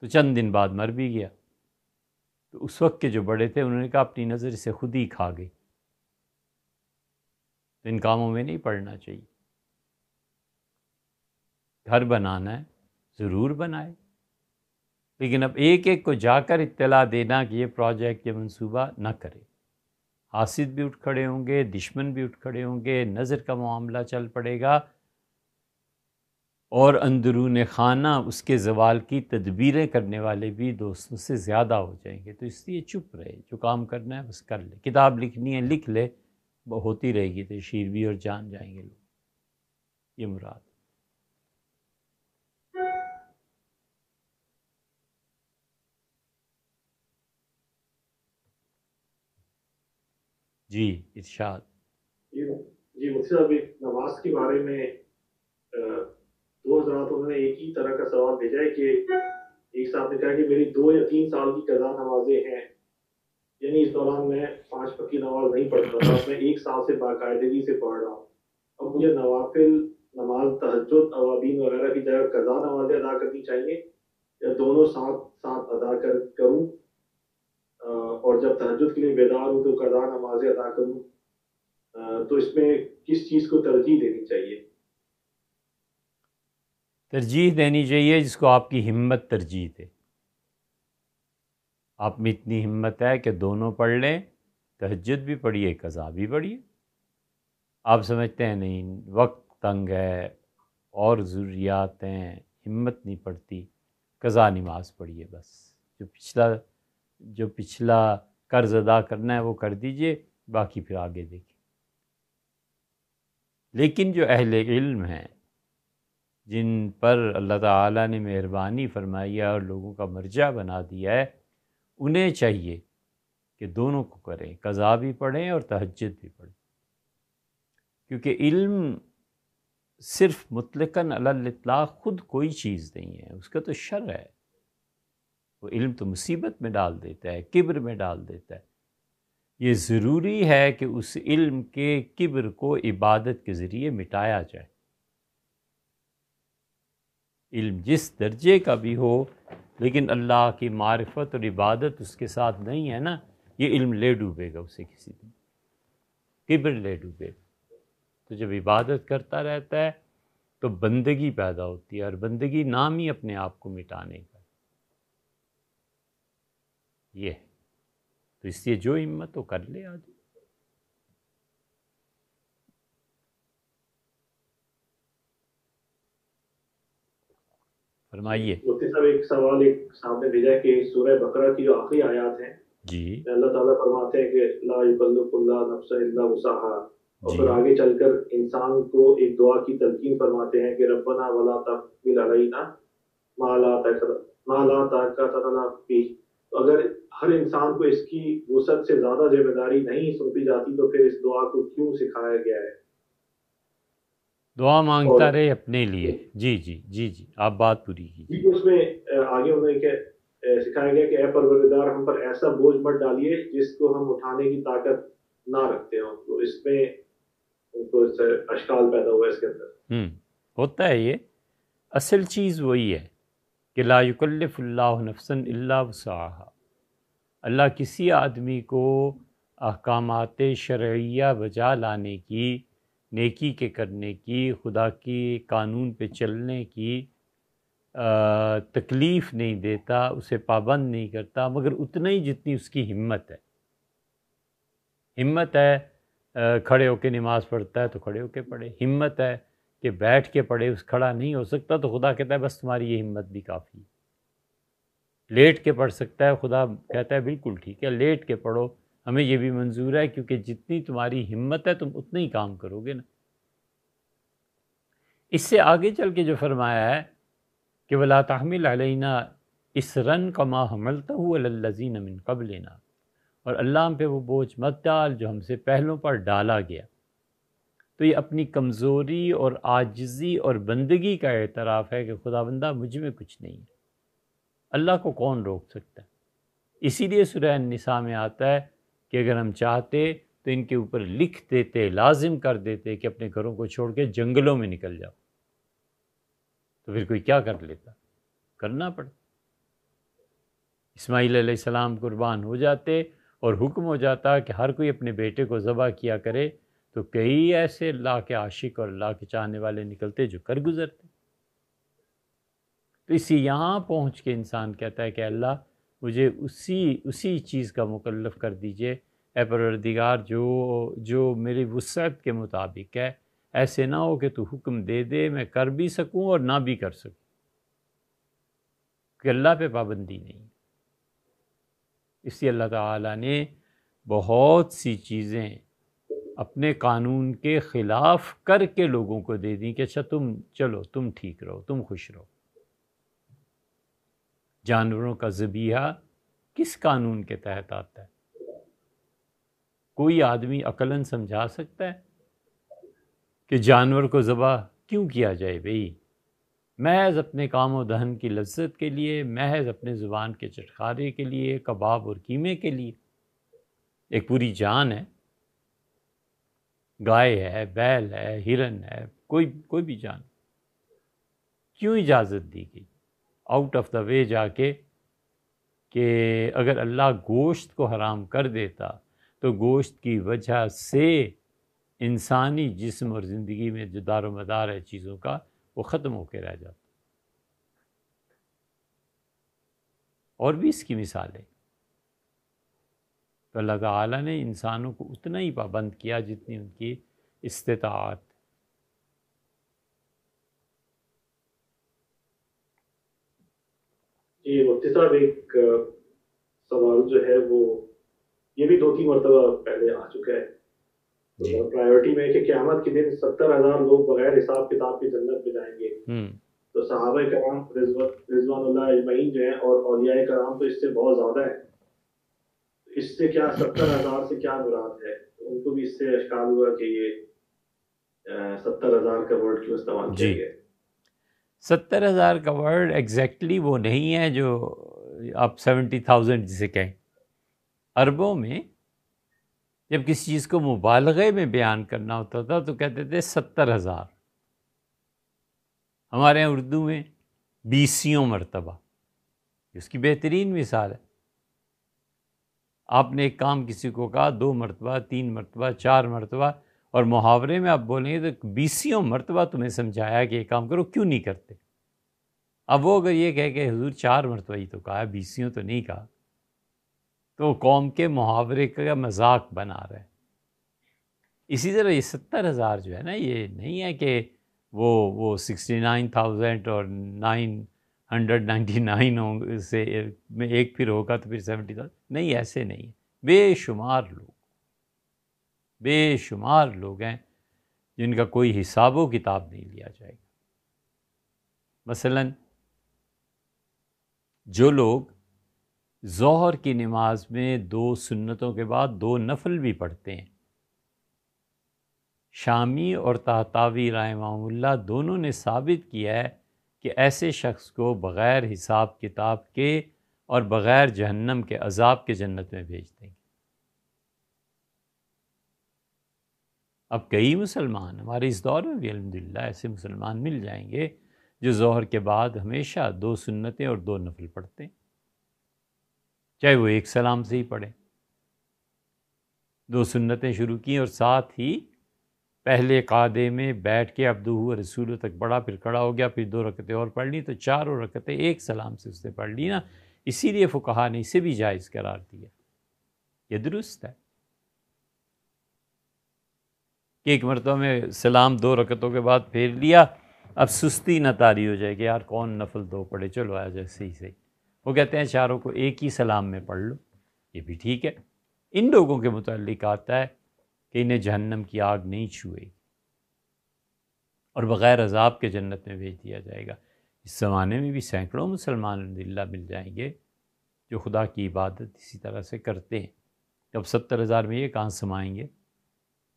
तो चंद दिन बाद मर भी गया तो उस वक्त के जो बड़े थे उन्होंने कहा अपनी नज़र इसे खुद ही खा गई तो इन कामों में नहीं पड़ना चाहिए घर बनाना है ज़रूर बनाए लेकिन अब एक एक को जाकर इतला देना कि ये प्रोजेक्ट ये मनसूबा ना करे आसिद भी उठ खड़े होंगे दुश्मन भी उठ खड़े होंगे नज़र का मामला चल पड़ेगा और अंदरून खाना उसके जवाल की तदबीरें करने वाले भी दोस्तों से ज़्यादा हो जाएंगे तो इसलिए चुप रहे जो काम करना है बस कर ले किताब लिखनी है लिख ले होती रहेगी तो शीर भी और जान जाएंगे लोग ये मुराद जी इर्शाद जी जी मुफ्ती नमाज के बारे में दो जरा तो उन्होंने एक ही तरह का सवाल भेजा है कि एक साहब ने कहा कि मेरी दो या तीन साल की कजा नमाजें हैं यानी इस दौरान मैं पांच पक्की नमाज नहीं पढ़ रहा था मैं एक साल से बाकायदगी से पढ़ रहा हूँ अब मुझे नवाफिल नमाज तहजद अवाबीन वगैरह की जगह कजा नमाजें अदा करनी चाहिए या दोनों साथ साथ अदा कर करूँ और जब तहजद के लिए बेदार हूँ तो कदा नमाज अदा करूँ तो इसमें किस चीज़ को तरजीह देनी चाहिए तरजीह देनी चाहिए जिसको आपकी हिम्मत तरजीह दे आप में इतनी हिम्मत है कि दोनों पढ़ लें तहजद भी पढ़िए कज़ा भी पढ़िए आप समझते हैं नहीं वक्त तंग है और ज़रूरियात हैं हिम्मत नहीं पड़ती कज़ा नमाज पढ़िए बस जो पिछला जो पिछला कर्ज़ अदा करना है वो कर दीजिए बाकी फिर आगे देखें लेकिन जो अहल इल्म हैं जिन पर अल्लाह ताला ने मेहरबानी फरमाई है और लोगों का मर्जा बना दिया है उन्हें चाहिए कि दोनों को करें कज़ा भी पढ़ें और तहजद भी पढ़ें क्योंकि इल्म सिर्फ़ मुतलकन अल्लाह ख़ुद कोई चीज़ नहीं है उसका तो शर है वो इल्म तो मुसीबत में डाल देता है किब्र में डाल देता है ये ज़रूरी है कि उस इल्म के किब्र को इबादत के ज़रिए मिटाया जाए इल्म जिस दर्जे का भी हो लेकिन अल्लाह की मारफत और इबादत उसके साथ नहीं है ना ये इल्म ले डूबेगा उसे किसी दिन किब्र ले डूबेगा तो जब इबादत करता रहता है तो बंदगी पैदा होती है और बंदगी नाम ही अपने आप को मिटाने की ये तो इसलिए जो हिम्मत हो कर ले आदमी फरमाइए तो साहब एक सवाल एक सामने भेजा कि बकरा की जो आखिरी आयात है जी अल्लाह ताला फरमाते हैं कि ला इल्ला और फिर आगे चलकर इंसान को एक दुआ की तलकीन फरमाते हैं कि रब्बना वला अलैना तो अगर हर इंसान को इसकी वसत से ज्यादा जिम्मेदारी नहीं सौंपी जाती तो फिर इस दुआ को क्यों सिखाया गया है दुआ मांगता रहे अपने लिए जी जी जी जी आप बात पूरी की उसमें आगे उन्हें सिखाया गया कि ऐ परवरदार हम पर ऐसा बोझ मत डालिए जिसको हम उठाने की ताकत ना रखते हो तो इसमें उनको तो अशकाल पैदा हुआ इसके अंदर हम्म, होता है ये असल चीज़ वही है कि लाकल्फ़ुल्ला नफसन अल्लाह किसी आदमी को अहकाम शर्या बजा लाने की नेकी के करने की खुदा के कानून पे चलने की तकलीफ़ नहीं देता उसे पाबंद नहीं करता मगर उतना ही जितनी उसकी हिम्मत है हिम्मत है खड़े होके नमाज़ पढ़ता है तो खड़े होके पढ़े हिम्मत है कि बैठ के पढ़े उस खड़ा नहीं हो सकता तो खुदा कहता है बस तुम्हारी ये हिम्मत भी काफ़ी लेट के पढ़ सकता है खुदा कहता है बिल्कुल ठीक है लेट के पढ़ो हमें यह भी मंजूर है क्योंकि जितनी तुम्हारी हिम्मत है तुम उतना ही काम करोगे ना इससे आगे चल के जो फरमाया है कि वला तहमिल अलैना इस रन कमा हमलता हुजीन मिन लेना और अल्लाह पे वो बोझ मत डाल जो हमसे पहलों पर डाला गया तो ये अपनी कमज़ोरी और आजजी और बंदगी का एतराफ़ है कि खुदा बंदा मुझ में कुछ नहीं है अल्लाह को कौन रोक सकता है इसीलिए सुरह निसा में आता है कि अगर हम चाहते तो इनके ऊपर लिख देते लाजिम कर देते कि अपने घरों को छोड़ के जंगलों में निकल जाओ तो फिर कोई क्या कर लेता करना पड़ता इस्माईल कुर्बान हो जाते और हुक्म हो जाता कि हर कोई अपने बेटे को ज़बह किया करे तो कई ऐसे अल्लाह के आशिक और अल्लाह के चाहने वाले निकलते जो कर गुज़रते तो इसी यहाँ पहुँच के इंसान कहता है कि अल्लाह मुझे उसी उसी चीज़ का मुकलफ कर दीजिए ए परदिगार जो जो मेरी वसत के मुताबिक है ऐसे ना हो कि तू हुक्म दे दे मैं कर भी सकूं और ना भी कर सकूं कि अल्लाह पे पाबंदी नहीं इसी अल्लाह ताला ने बहुत सी चीज़ें अपने कानून के ख़िलाफ़ करके लोगों को दे दी कि अच्छा तुम चलो तुम ठीक रहो तुम खुश रहो जानवरों का जबीहा किस कानून के तहत आता है कोई आदमी अकलन समझा सकता है कि जानवर को ज़बा क्यों किया जाए भई महज अपने काम और दहन की लज्जत के लिए महज अपने ज़ुबान के चटकारे के लिए कबाब और कीमे के लिए एक पूरी जान है गाय है बैल है हिरन है कोई कोई भी जान क्यों इजाज़त दी गई आउट ऑफ द वे जाके कि अगर अल्लाह गोश्त को हराम कर देता तो गोश्त की वजह से इंसानी जिस्म और ज़िंदगी में जो दार मदार है चीज़ों का वो ख़त्म होकर रह जाता और भी इसकी मिसालें तो अल्लाह ताला ने इंसानों को उतना ही पाबंद किया जितनी उनकी इस्तात जी मुफ्ती साहब एक सवाल जो है वो ये भी दो तीन मरतबा पहले आ चुका है तो प्रायोरिटी में कि क्यामत के दिन सत्तर हजार लोग बगैर हिसाब किताब के जन्नत में जाएंगे हम्म। तो सहाबा कराम रिजवान जो है और औलिया कराम तो इससे बहुत ज्यादा है इससे क्या सत्तर हजार से क्या मुराद है उनको भी इससे अशकाल हुआ कि ये सत्तर हजार का वर्ड क्यों इस्तेमाल किया गया सत्तर हजार का वर्ड एग्जैक्टली वो नहीं है जो आप सेवेंटी थाउजेंड जिसे कहें अरबों में जब किसी चीज़ को मुबालगे में बयान करना होता था तो कहते थे सत्तर हज़ार हमारे यहाँ उर्दू में बीसियों मरतबा उसकी बेहतरीन मिसाल है आपने एक काम किसी को कहा दो मरतबा तीन मरतबा चार मरतबा और मुहावरे में आप बोलेंगे तो बीसियों मरतबा तुम्हें समझाया कि ये काम करो क्यों नहीं करते अब वो अगर ये कह के हजूर चार मरतबा ही तो कहा बीसियों तो नहीं कहा तो कौम के मुहावरे का मजाक बना रहे इसी तरह ये सत्तर हज़ार जो है ना ये नहीं है कि वो वो सिक्सटी नाइन थाउजेंड और नाइन हंड्रेड नाइन्टी नाइन हो से एक फिर होगा तो फिर सेवेंटी थाउजेंड नहीं ऐसे नहीं बेशुमार लोग बेशुमार लोग हैं जिनका कोई हिसाब व किताब नहीं लिया जाएगा मसलन जो लोग जोहर की नमाज में दो सुन्नतों के बाद दो नफल भी पढ़ते हैं शामी और तहतावी मामुल्ला दोनों ने साबित किया है कि ऐसे शख्स को बग़ैर हिसाब किताब के और बग़ैर जहन्नम के अजाब के जन्नत में भेज देंगे अब कई मुसलमान हमारे इस दौर में भी अलहमदिल्ला ऐसे मुसलमान मिल जाएंगे जो जहर के बाद हमेशा दो सुन्नतें और दो नफल पढ़ते हैं चाहे वो एक सलाम से ही पढ़ें दो सुन्नतें शुरू की और साथ ही पहले कादे में बैठ के अब्दू हुआ रसूल तक पढ़ा फिर खड़ा हो गया फिर दो रकतें और पढ़ ली तो चारों रकतें एक सलाम से उसने पढ़ ली ना इसीलिए फ़ुकहा ने इसे भी जायज़ करार दिया ये दुरुस्त है कि एक मरतबा में सलाम दो रकतों के बाद फेर लिया अब सुस्ती न तारी हो जाएगी यार कौन नफल दो पढ़े चलो आ जाए सही सही वो कहते हैं चारों को एक ही सलाम में पढ़ लो ये भी ठीक है इन लोगों के मतलब आता है कि इन्हें जहन्नम की आग नहीं छुएगी और बग़ैर अजाब के जन्नत में भेज दिया जाएगा इस ज़माने में भी सैकड़ों मुसलमान अलहमदिल्ला मिल जाएंगे जो खुदा की इबादत इसी तरह से करते हैं जब सत्तर हज़ार में ये कहाँ समाएंगे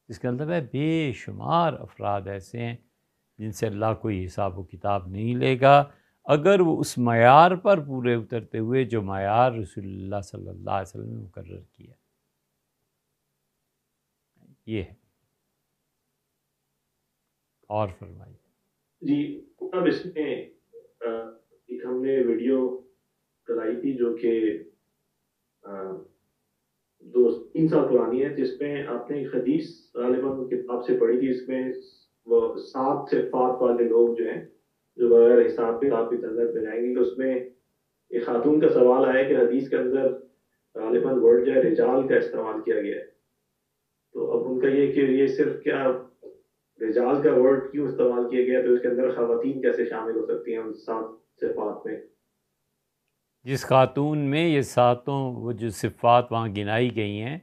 इसका मतलब है बेशुमार अफराद ऐसे हैं जिनसे अल्लाह कोई हिसाब व किताब नहीं लेगा अगर वो उस मैार पर पूरे उतरते हुए जो मैार रसोल्ला सल्ला वसम ने मुकर किया ये है और फरमाइए जी एक हमने वीडियो चलाई थी जो कि दो तीन साल पुरानी है जिसमें आपने एक हदीस गालिबा किताब से पढ़ी थी इसमें वो सात से फात वाले लोग जो हैं जो बगैर हिसाब के आपकी तंजर में जाएंगे तो उसमें एक खातून का सवाल आया कि हदीस के अंदर गालिबा वर्ड जो है रिजाल का इस्तेमाल किया गया है तो अब उनका ये कि ये सिर्फ क्या रिजाल का वर्ड क्यों इस्तेमाल किया गया तो इसके अंदर खातन कैसे शामिल हो सकती हैं सात सिफात में जिस खातून में ये सातों वो जो सिफात वहाँ गिनाई गई हैं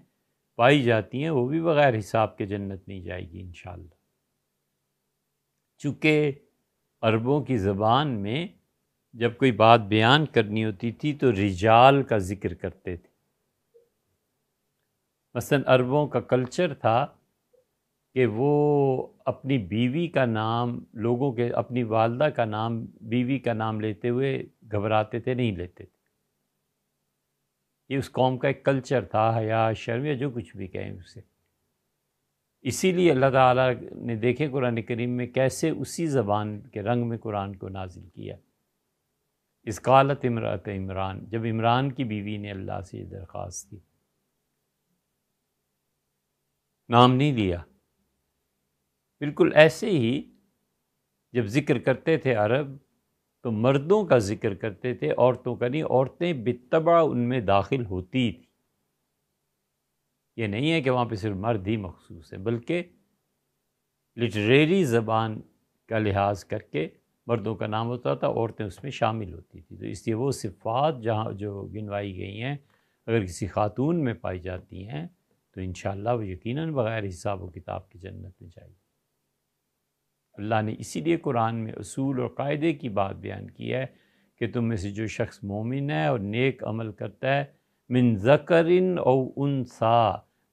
पाई जाती हैं वो भी बग़ैर हिसाब के जन्नत नहीं जाएगी इन चूँकि अरबों की ज़बान में जब कोई बात बयान करनी होती थी तो रिजाल का ज़िक्र करते थे मसलन अरबों का कल्चर था कि वो अपनी बीवी का नाम लोगों के अपनी वालदा का नाम बीवी का नाम लेते हुए घबराते थे नहीं लेते थे ये उस कौम का एक कल्चर था हया शर्म या जो कुछ भी कहें उसे इसीलिए अल्लाह ताला ने देखे कुरान करीम में कैसे उसी ज़बान के रंग में कुरान को नाजिल किया इस कालत इमरत इमरान जब इमरान की बीवी ने अल्लाह से दरख्वास्त की नाम नहीं लिया बिल्कुल ऐसे ही जब ज़िक्र करते थे अरब तो मर्दों का ज़िक्र करते थे औरतों का नहीं औरतें बितबा उनमें दाखिल होती थी ये नहीं है कि वहाँ पे सिर्फ मर्द ही मखसूस है बल्कि लिटरेरी ज़बान का लिहाज करके मर्दों का नाम होता था औरतें उसमें शामिल होती थी तो इसलिए वो सिफ़ात जहाँ जो गिनवाई गई हैं अगर किसी खातून में पाई जाती हैं तो इन वो यकीनन बग़ैर हिसाब व किताब की जन्नत में जाएगी अल्लाह ने इसीलिए कुरान में असूल और कायदे की बात बयान की है कि तुम में से जो शख्स मोमिन है और नेक अमल करता है मिन ज़करिन और उनसा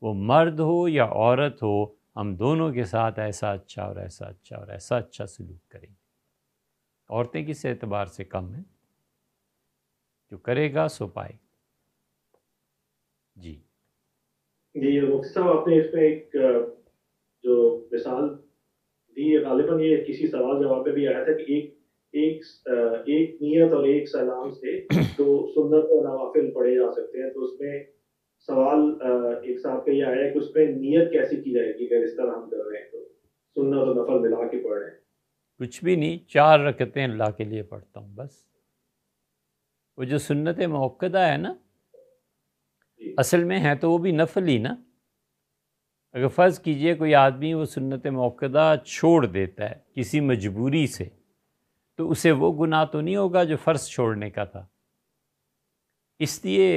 वो मर्द हो या औरत हो हम दोनों के साथ ऐसा अच्छा और ऐसा अच्छा और ऐसा अच्छा सलूक करेंगे औरतें किस एतबार से कम हैं जो करेगा सो पाए जी जी आपने इसमें एक जो मिसाल ये गालिबा ये किसी सवाल जवाब पे भी आया था कि एक एक एक नियत और एक सलाम से तो सुन्नत और नवाफिल पढ़े जा सकते हैं तो उसमें सवाल एक साहब का ये आया है कि उसमें नियत कैसे की जाएगी अगर इस तरह हम कर रहे हैं तो सुन्नत और नफल मिला के पढ़ रहे हैं कुछ भी नहीं चार रखते हैं अल्लाह के लिए पढ़ता हूँ बस वो जो सुन्नत मौक़दा है ना असल में है तो वो भी नफल ही ना अगर फ़र्ज़ कीजिए कोई आदमी वो सुन्नत मौक़दा छोड़ देता है किसी मजबूरी से तो उसे वो गुनाह तो नहीं होगा जो फ़र्ज़ छोड़ने का था इसलिए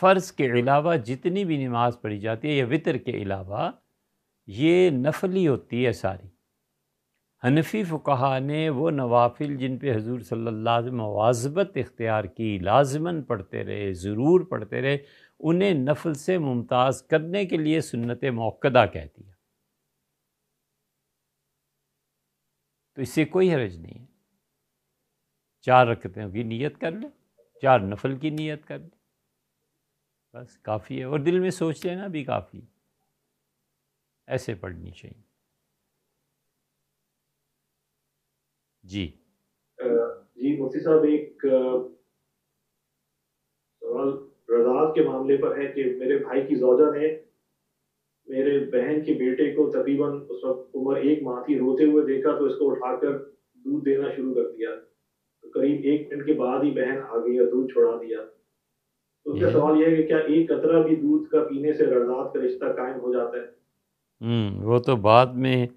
फ़र्ज़ के अलावा जितनी भी नमाज पढ़ी जाती है या वितर के अलावा ये नफली होती है सारी हनफी फ़ुकहा ने वो नवाफिल जिन पे हजूर सल्ला मवाजबत इख्तियार की लाजमन पढ़ते रहे ज़रूर पढ़ते रहे उन्हें नफल से मुमताज़ करने के लिए सुन्नत मौक़दा कह दिया तो इससे कोई हरज नहीं है चार रकतों की नीयत कर ले चार नफल की नीयत कर ले बस काफ़ी है और दिल में सोच लेना भी काफ़ी ऐसे पढ़नी चाहिए जी जी मुफ्ती साहब एक रजात के मामले पर है कि मेरे भाई की जौजा ने मेरे बहन के बेटे को तकरीबन उस वक्त उम्र एक माह की रोते हुए देखा तो इसको उठाकर दूध देना शुरू कर दिया तो करीब एक मिनट के बाद ही बहन आ गई और दूध छोड़ा दिया तो उसका हम्म। सवाल यह है कि क्या एक कतरा भी दूध का पीने से रजात का रिश्ता कायम हो जाता है हम्म वो तो बाद में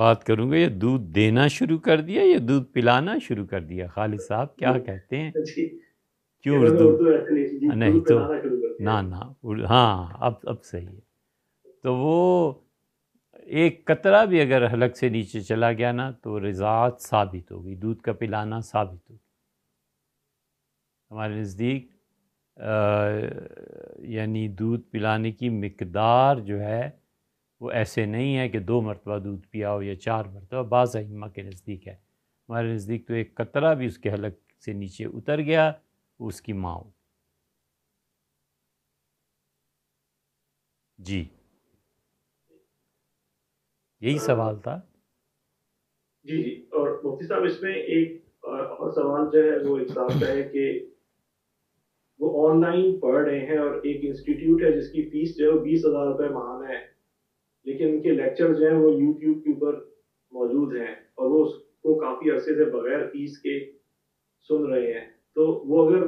बात करूंगा ये दूध देना शुरू कर दिया ये दूध पिलाना शुरू कर दिया खालिद साहब क्या कहते हैं जी क्यों उर्दू तो नहीं तो ना ना हाँ अब अब सही है तो वो एक कतरा भी अगर हलक से नीचे चला गया ना तो रिजात साबित होगी दूध का पिलाना साबित होगी हमारे नज़दीक यानी दूध पिलाने की मकदार जो है वो ऐसे नहीं है कि दो मरतबा दूध पियाओ या चार मरतबा बाज़ अहिमा के नज़दीक है हमारे नज़दीक तो एक कतरा भी उसके हलक से नीचे उतर गया उसकी माँ जी यही सवाल था जी जी और मुफ्ती साहब इसमें एक और सवाल जो है वो एग्जाम का है कि वो ऑनलाइन पढ़ रहे हैं और एक इंस्टीट्यूट है जिसकी फीस जो है बीस हजार रुपये महाना है लेकिन उनके लेक्चर जो है वो यूट्यूब के ऊपर मौजूद हैं और वो उसको काफ़ी अरसे से बगैर फीस के सुन रहे हैं तो वो अगर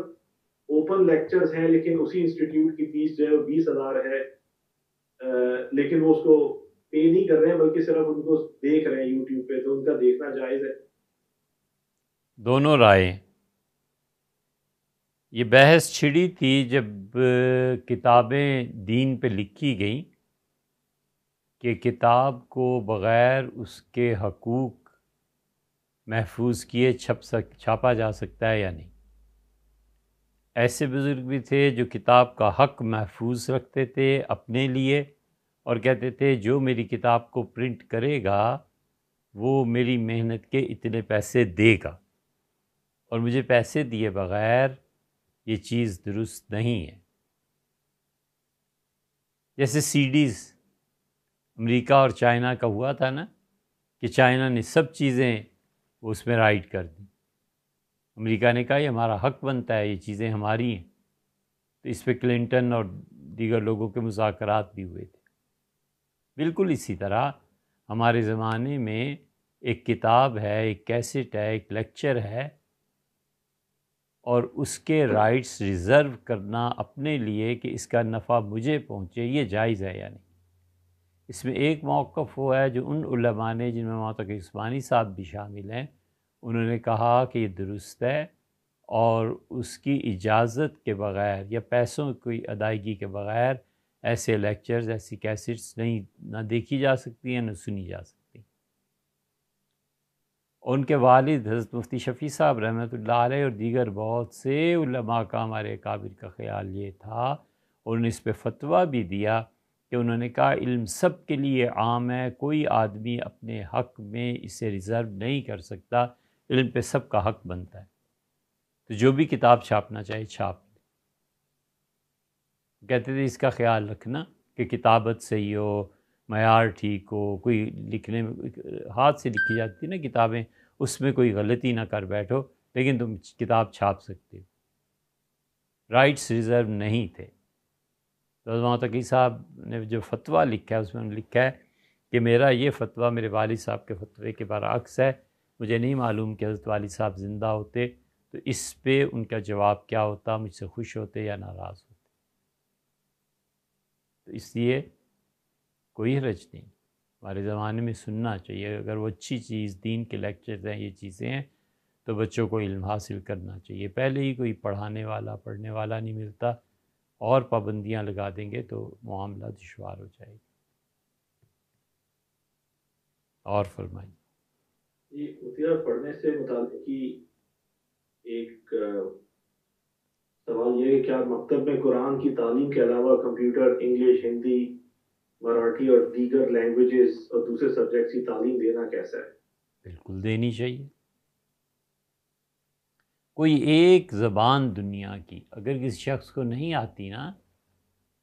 ओपन लेक्चर्स हैं लेकिन उसी इंस्टीट्यूट की फीस जो है बीस हजार है लेकिन वो उसको पे नहीं कर रहे हैं बल्कि सिर्फ उनको देख रहे हैं यूट्यूब पे तो उनका देखना जायज है दोनों राय ये बहस छिड़ी थी जब किताबें दीन पे लिखी गई कि किताब को बग़ैर उसके हकूक़ महफूज किए छप सक छापा जा सकता है या नहीं ऐसे बुज़ुर्ग भी थे जो किताब का हक महफूज रखते थे अपने लिए और कहते थे जो मेरी किताब को प्रिंट करेगा वो मेरी मेहनत के इतने पैसे देगा और मुझे पैसे दिए बगैर ये चीज़ दुरुस्त नहीं है जैसे सीडीज़ अमेरिका और चाइना का हुआ था ना कि चाइना ने सब चीज़ें उसमें राइट कर दी अमेरिका ने कहा ये हमारा हक बनता है ये चीज़ें हमारी हैं तो इस पर क्लिंटन और दीगर लोगों के मुजाकर भी हुए थे बिल्कुल इसी तरह हमारे ज़माने में एक किताब है एक कैसेट है एक लेक्चर है और उसके राइट्स रिज़र्व करना अपने लिए कि इसका नफ़ा मुझे पहुँचे ये जायज़ है या नहीं इसमें एक मौक़ हुआ है जो उन उलमा ने जिनमें माता के उस्मानी साहब भी शामिल हैं उन्होंने कहा कि ये दुरुस्त है और उसकी इजाज़त के बग़ैर या पैसों की अदायगी के बग़ैर ऐसे लेक्चर्स ऐसी कैसेट्स नहीं ना देखी जा सकती हैं ना सुनी जा सकती उनके वालिद हज़रत मुफ्ती शफ़ी साहब रहमत और दीगर बहुत से उलमा का हमारे काबिल का ख्याल ये था उन्होंने इस पर फतवा भी दिया कि उन्होंने कहा इल्म सब के लिए आम है कोई आदमी अपने हक में इसे रिज़र्व नहीं कर सकता इल्म पे का हक बनता है तो जो भी किताब छापना चाहे छाप कहते थे इसका ख्याल रखना कि किताबत सही हो मैार ठीक हो कोई लिखने में हाथ से लिखी जाती ना किताबें उसमें कोई गलती ना कर बैठो लेकिन तुम किताब छाप सकते हो राइट्स रिज़र्व नहीं थे तो वहाँ तकी साहब ने जो फतवा लिखा है उसमें लिखा है कि मेरा ये फतवा मेरे वाली साहब के फतवे के अक्स है मुझे नहीं मालूम कि हज़रत वाली साहब ज़िंदा होते तो इस पर उनका जवाब क्या होता मुझसे खुश होते या नाराज़ होते तो इसलिए कोई हरज नहीं हमारे ज़माने में सुनना चाहिए अगर वो अच्छी चीज़ दीन के लेक्चर हैं ये चीज़ें हैं तो बच्चों को इल्म हासिल करना चाहिए पहले ही कोई पढ़ाने वाला पढ़ने वाला नहीं मिलता और पाबंदियाँ लगा देंगे तो मामला दुशवार हो जाएगा और फरमाइए उतिया पढ़ने से मुतालिक एक सवाल यह है क्या मकतब में कुरान की तालीम के अलावा कंप्यूटर इंग्लिश हिंदी मराठी और दीगर लैंग्वेजेस और दूसरे सब्जेक्ट की तालीम देना कैसा है बिल्कुल देनी चाहिए कोई एक ज़बान दुनिया की अगर किसी शख्स को नहीं आती ना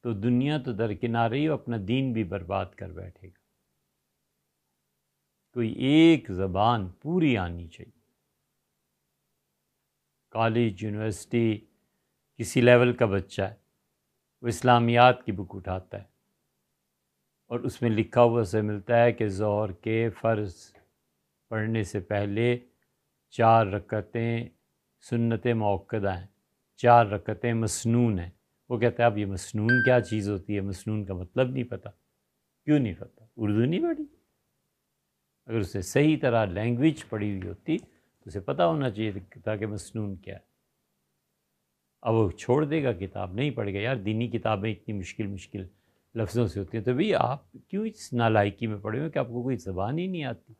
तो दुनिया तो दरकिनार ही अपना दीन भी बर्बाद कर बैठेगा कोई एक ज़बान पूरी आनी चाहिए कॉलेज यूनिवर्सिटी किसी लेवल का बच्चा है वो इस्लामियात की बुक उठाता है और उसमें लिखा हुआ से मिलता है कि ज़ौर के फ़र्ज़ पढ़ने से पहले चार रकतें सुन्नत मौक़द हैं चार रकतें मसनून हैं वो कहता है अब ये मसनून क्या चीज़ होती है मसनून का मतलब नहीं पता क्यों नहीं पता उर्दू नहीं पढ़ी अगर उसने सही तरह लैंग्वेज पढ़ी हुई होती तो उसे पता होना चाहिए था कि मसनून क्या है अब वो छोड़ देगा किताब नहीं पढ़ेगा यार दीनी किताबें इतनी मुश्किल मुश्किल लफ्ज़ों से होती हैं तो भाई आप क्यों इस नालायकी में पढ़े हो कि आपको कोई ज़बान ही नहीं आती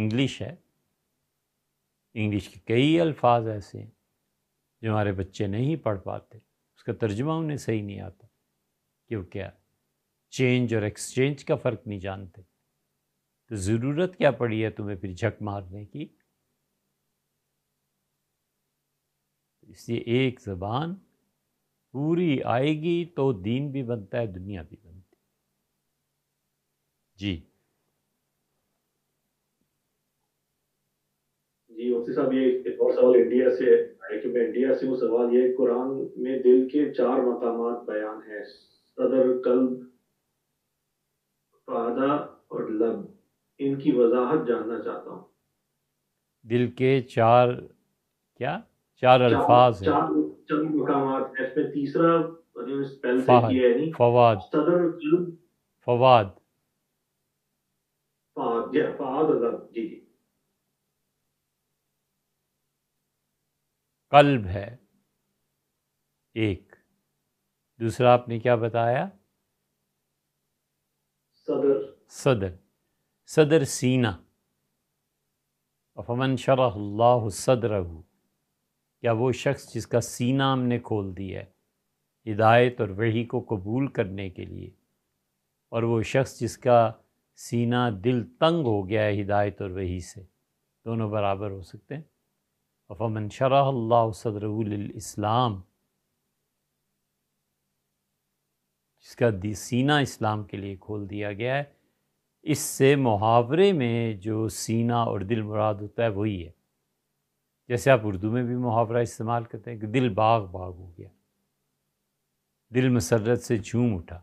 इंग्लिश है इंग्लिश के कई अल्फाज ऐसे हैं जो हमारे बच्चे नहीं पढ़ पाते उसका तर्जमा उन्हें सही नहीं आता क्यों क्या चेंज और एक्सचेंज का फ़र्क नहीं जानते तो ज़रूरत क्या पड़ी है तुम्हें फिर झक मारने की इसलिए एक ज़बान पूरी आएगी तो दीन भी बनता है दुनिया भी बनती जी जी मुफ्ती साहब ये एक और सवाल इंडिया से है कि मैं इंडिया से वो सवाल ये कुरान में दिल के चार मकाम बयान है सदर कल्ब फादा और लब इनकी वजाहत जानना चाहता हूँ दिल के चार क्या चार अल्फाज चार, चंद मकाम इसमें तीसरा स्पेल से किया है नहीं फवाद सदर फवाद फवाद फवाद जी जी कल्ब है एक दूसरा आपने क्या बताया सदर सदर सदर सीना फ़मन शरह सदर क्या वो शख्स जिसका सीना हमने खोल दिया है हिदायत और वही को कबूल करने के लिए और वो शख्स जिसका सीना दिल तंग हो गया है हिदायत और वही से दोनों बराबर हो सकते हैं अफमन शरह इस्लाम जिसका सीना इस्लाम के लिए खोल दिया गया है इससे मुहावरे में जो सीना और दिल मुराद होता है वही है जैसे आप उर्दू में भी मुहावरा इस्तेमाल करते हैं कि दिल बाग बाग हो गया दिल मसरत से झूम उठा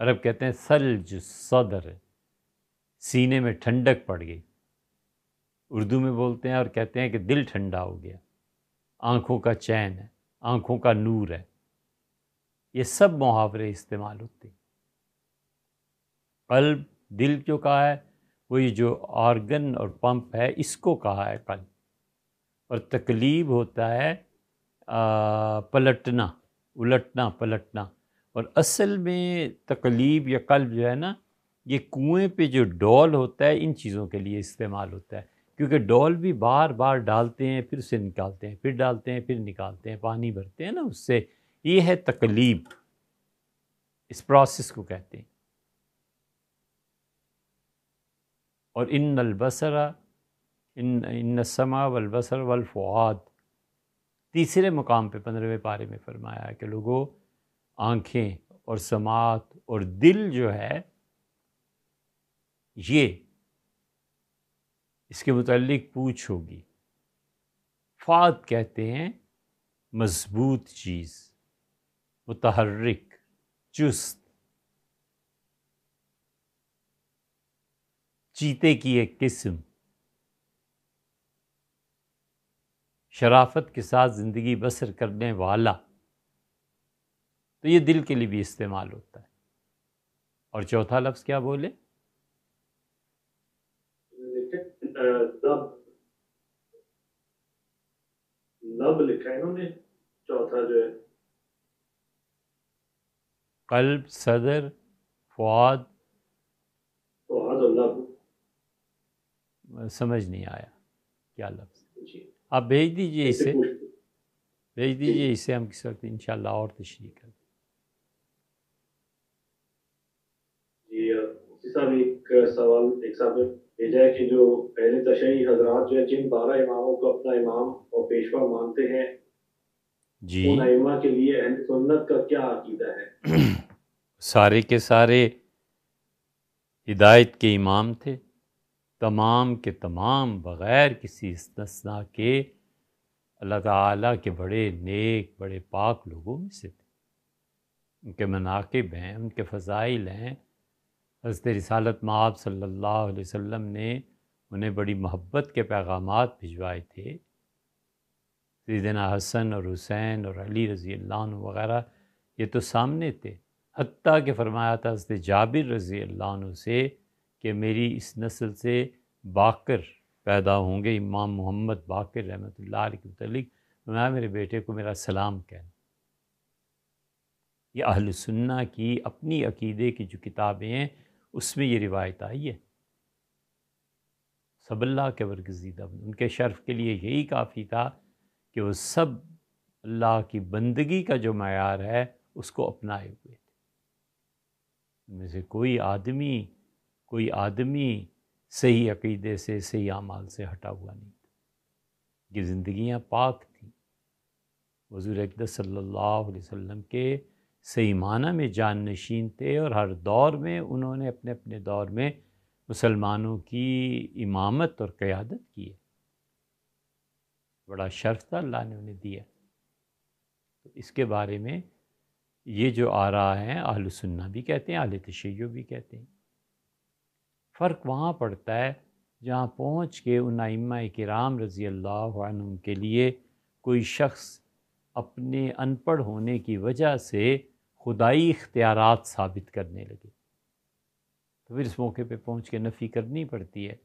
अरब कहते हैं सलज सदर सीने में ठंडक पड़ गई उर्दू में बोलते हैं और कहते हैं कि दिल ठंडा हो गया आँखों का चैन है आँखों का नूर है ये सब मुहावरे इस्तेमाल होते हैं कल्ब दिल जो कहा है वही जो ऑर्गन और पंप है इसको कहा है कल्ब और तकलीब होता है आ, पलटना उलटना पलटना और असल में तकलीब या कल्ब जो है ना ये कुएं पे जो डॉल होता है इन चीज़ों के लिए इस्तेमाल होता है क्योंकि डॉल भी बार बार डालते हैं फिर उसे निकालते हैं फिर डालते हैं फिर निकालते हैं पानी भरते हैं ना उससे ये है तकलीब इस प्रोसेस को कहते हैं और इन नलबसरा इन इन समा वलबसर वलफ़ाद तीसरे मुकाम पे पंद्रहवें पारे में फरमाया कि लोगों आँखें और समात और दिल जो है ये इसके मतलब पूछ होगी फात कहते हैं मज़बूत चीज़ मुतहरक चुस्त चीते की एक किस्म शराफत के साथ ज़िंदगी बसर करने वाला तो ये दिल के लिए भी इस्तेमाल होता है और चौथा लफ्ज़ क्या बोले लब लिखा है इन्होंने चौथा जो है कल्ब सदर फुआद समझ नहीं आया क्या लफ्ज़ आप भेज दीजिए इसे भेज दीजिए इसे हम किस वक्त इन और तशरी कर साहब एक सवाल एक साहब भेजा है कि जो पहले तशरी हजरात जो है जिन बारह इमामों को अपना इमाम और पेशवा मानते हैं जी उन के लिए सुन्नत का क्या अकीदा है सारे के सारे हिदायत के इमाम थे तमाम के तमाम बग़ैर किसी इसतना के अल्लाह के बड़े नेक बड़े पाक लोगों में से थे उनके मनाकब हैं उनके फ़जाइल हैं हजरत रिसालत माब सल्ला वम ने उन्हें बड़ी मोहब्बत के पैगाम भिजवाए थे सदना हसन और हुसैन और अली रज़ी अल्लाह वगैरह ये तो सामने थे हती के फरमाया था हजरत जाबिर रज़ी अल्लाह से कि मेरी इस नस्ल से बाकर पैदा होंगे इमाम मोहम्मद बाकर रहमत के मतलब मैं मेरे बेटे को मेरा सलाम कहना ये अहल सुन्ना की अपनी अकीदे की जो किताबें हैं उसमें ये रिवायत आई है सबल्ला के वर्गजीदा बने उनके शर्फ के लिए यही काफ़ी था कि वो सब अल्लाह की बंदगी का जो मैार है उसको अपनाए हुए थे उनमें से कोई आदमी कोई आदमी सही अकीदे से सही अमाल से हटा हुआ नहीं था ये ज़िंदगियाँ पाक थी वजूर अकद सल्ला वसम के सही माना में जान नशीन थे और हर दौर में उन्होंने अपने अपने दौर में मुसलमानों की इमामत और क़्यादत की है बड़ा शर्फ था अल्लाह ने उन्हें दिया तो इसके बारे में ये जो आ रहा है आहल सुन्ना भी कहते हैं आहल तशैय भी कहते हैं फ़र्क वहाँ पड़ता है जहाँ पहुँच के उन आइमा कराम रज़ी अल्लाह के लिए कोई शख्स अपने अनपढ़ होने की वजह से खुदाई इख्तियार साबित करने लगे तो फिर इस मौके पे पहुँच के नफ़ी करनी पड़ती है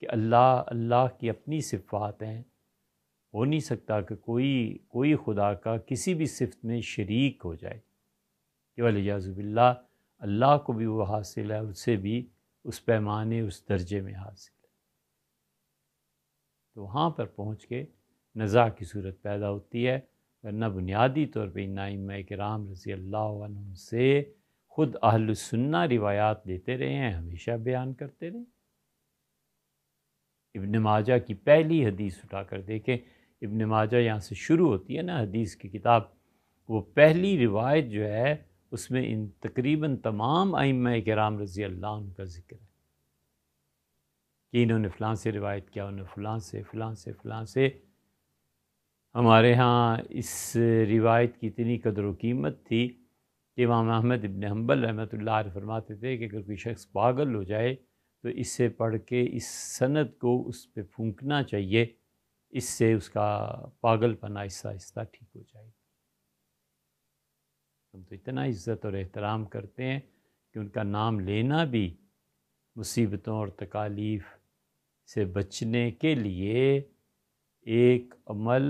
कि अल्लाह अल्लाह की अपनी सिफात हैं हो नहीं सकता कि कोई कोई खुदा का किसी भी सिफत में शरीक हो जाए केवल याजुबिल्ला अल्लाह को भी वो हासिल है उससे भी उस पैमाने उस दर्जे में हासिल है तो वहाँ पर पहुँच के नज़ा की सूरत पैदा होती है वरना बुनियादी तौर पर नाइम कराम रज़ी अल्लाह से ख़ुद अहलसन्ना रिवायात लेते रहे हैं हमेशा बयान करते रहे इब्न माजा की पहली हदीस उठा कर देखें इब्न माजा यहाँ से शुरू होती है ना हदीस की किताब वो पहली रिवायत जो है उसमें इन तकरीबन तमाम आइम कराम रज़ी अल्लाह का ज़िक्र है कि इन्होंने फ़लाँ से रिवायत किया उन्होंने फ़लाँ से फ़लाँ से फ़लाँ से हमारे यहाँ इस रिवायत की इतनी कदर कीमत थी कि इमाम अहमद इबन हम्बल रहमत फरमाते थे कि अगर कोई शख्स पागल हो जाए तो इससे पढ़ के इस सनत को उस पर फूकना चाहिए इससे उसका पागलपन आहिस्ता आहिस्ता ठीक हो जाएगी तुम तो इतना इज़्ज़त और एहतराम करते हैं कि उनका नाम लेना भी मुसीबतों और तकालीफ़ से बचने के लिए एक अमल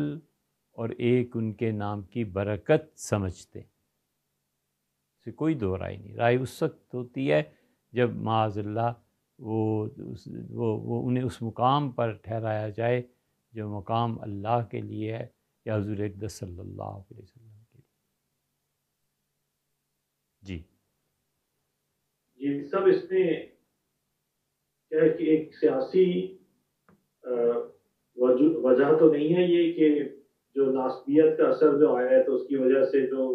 और एक उनके नाम की बरकत समझते से कोई दो राय नहीं राय उस वक्त होती है जब माजल्ला वो उस वो वो उन्हें उस मुकाम पर ठहराया जाए जो मुकाम अल्लाह के लिए है या हजूर सल्लल्लाहु अलैहि वसल्लम जी ये सब इसने क्या है कि एक सियासी वजह तो नहीं है ये कि जो नास्तियत का असर जो आया है तो उसकी वजह से जो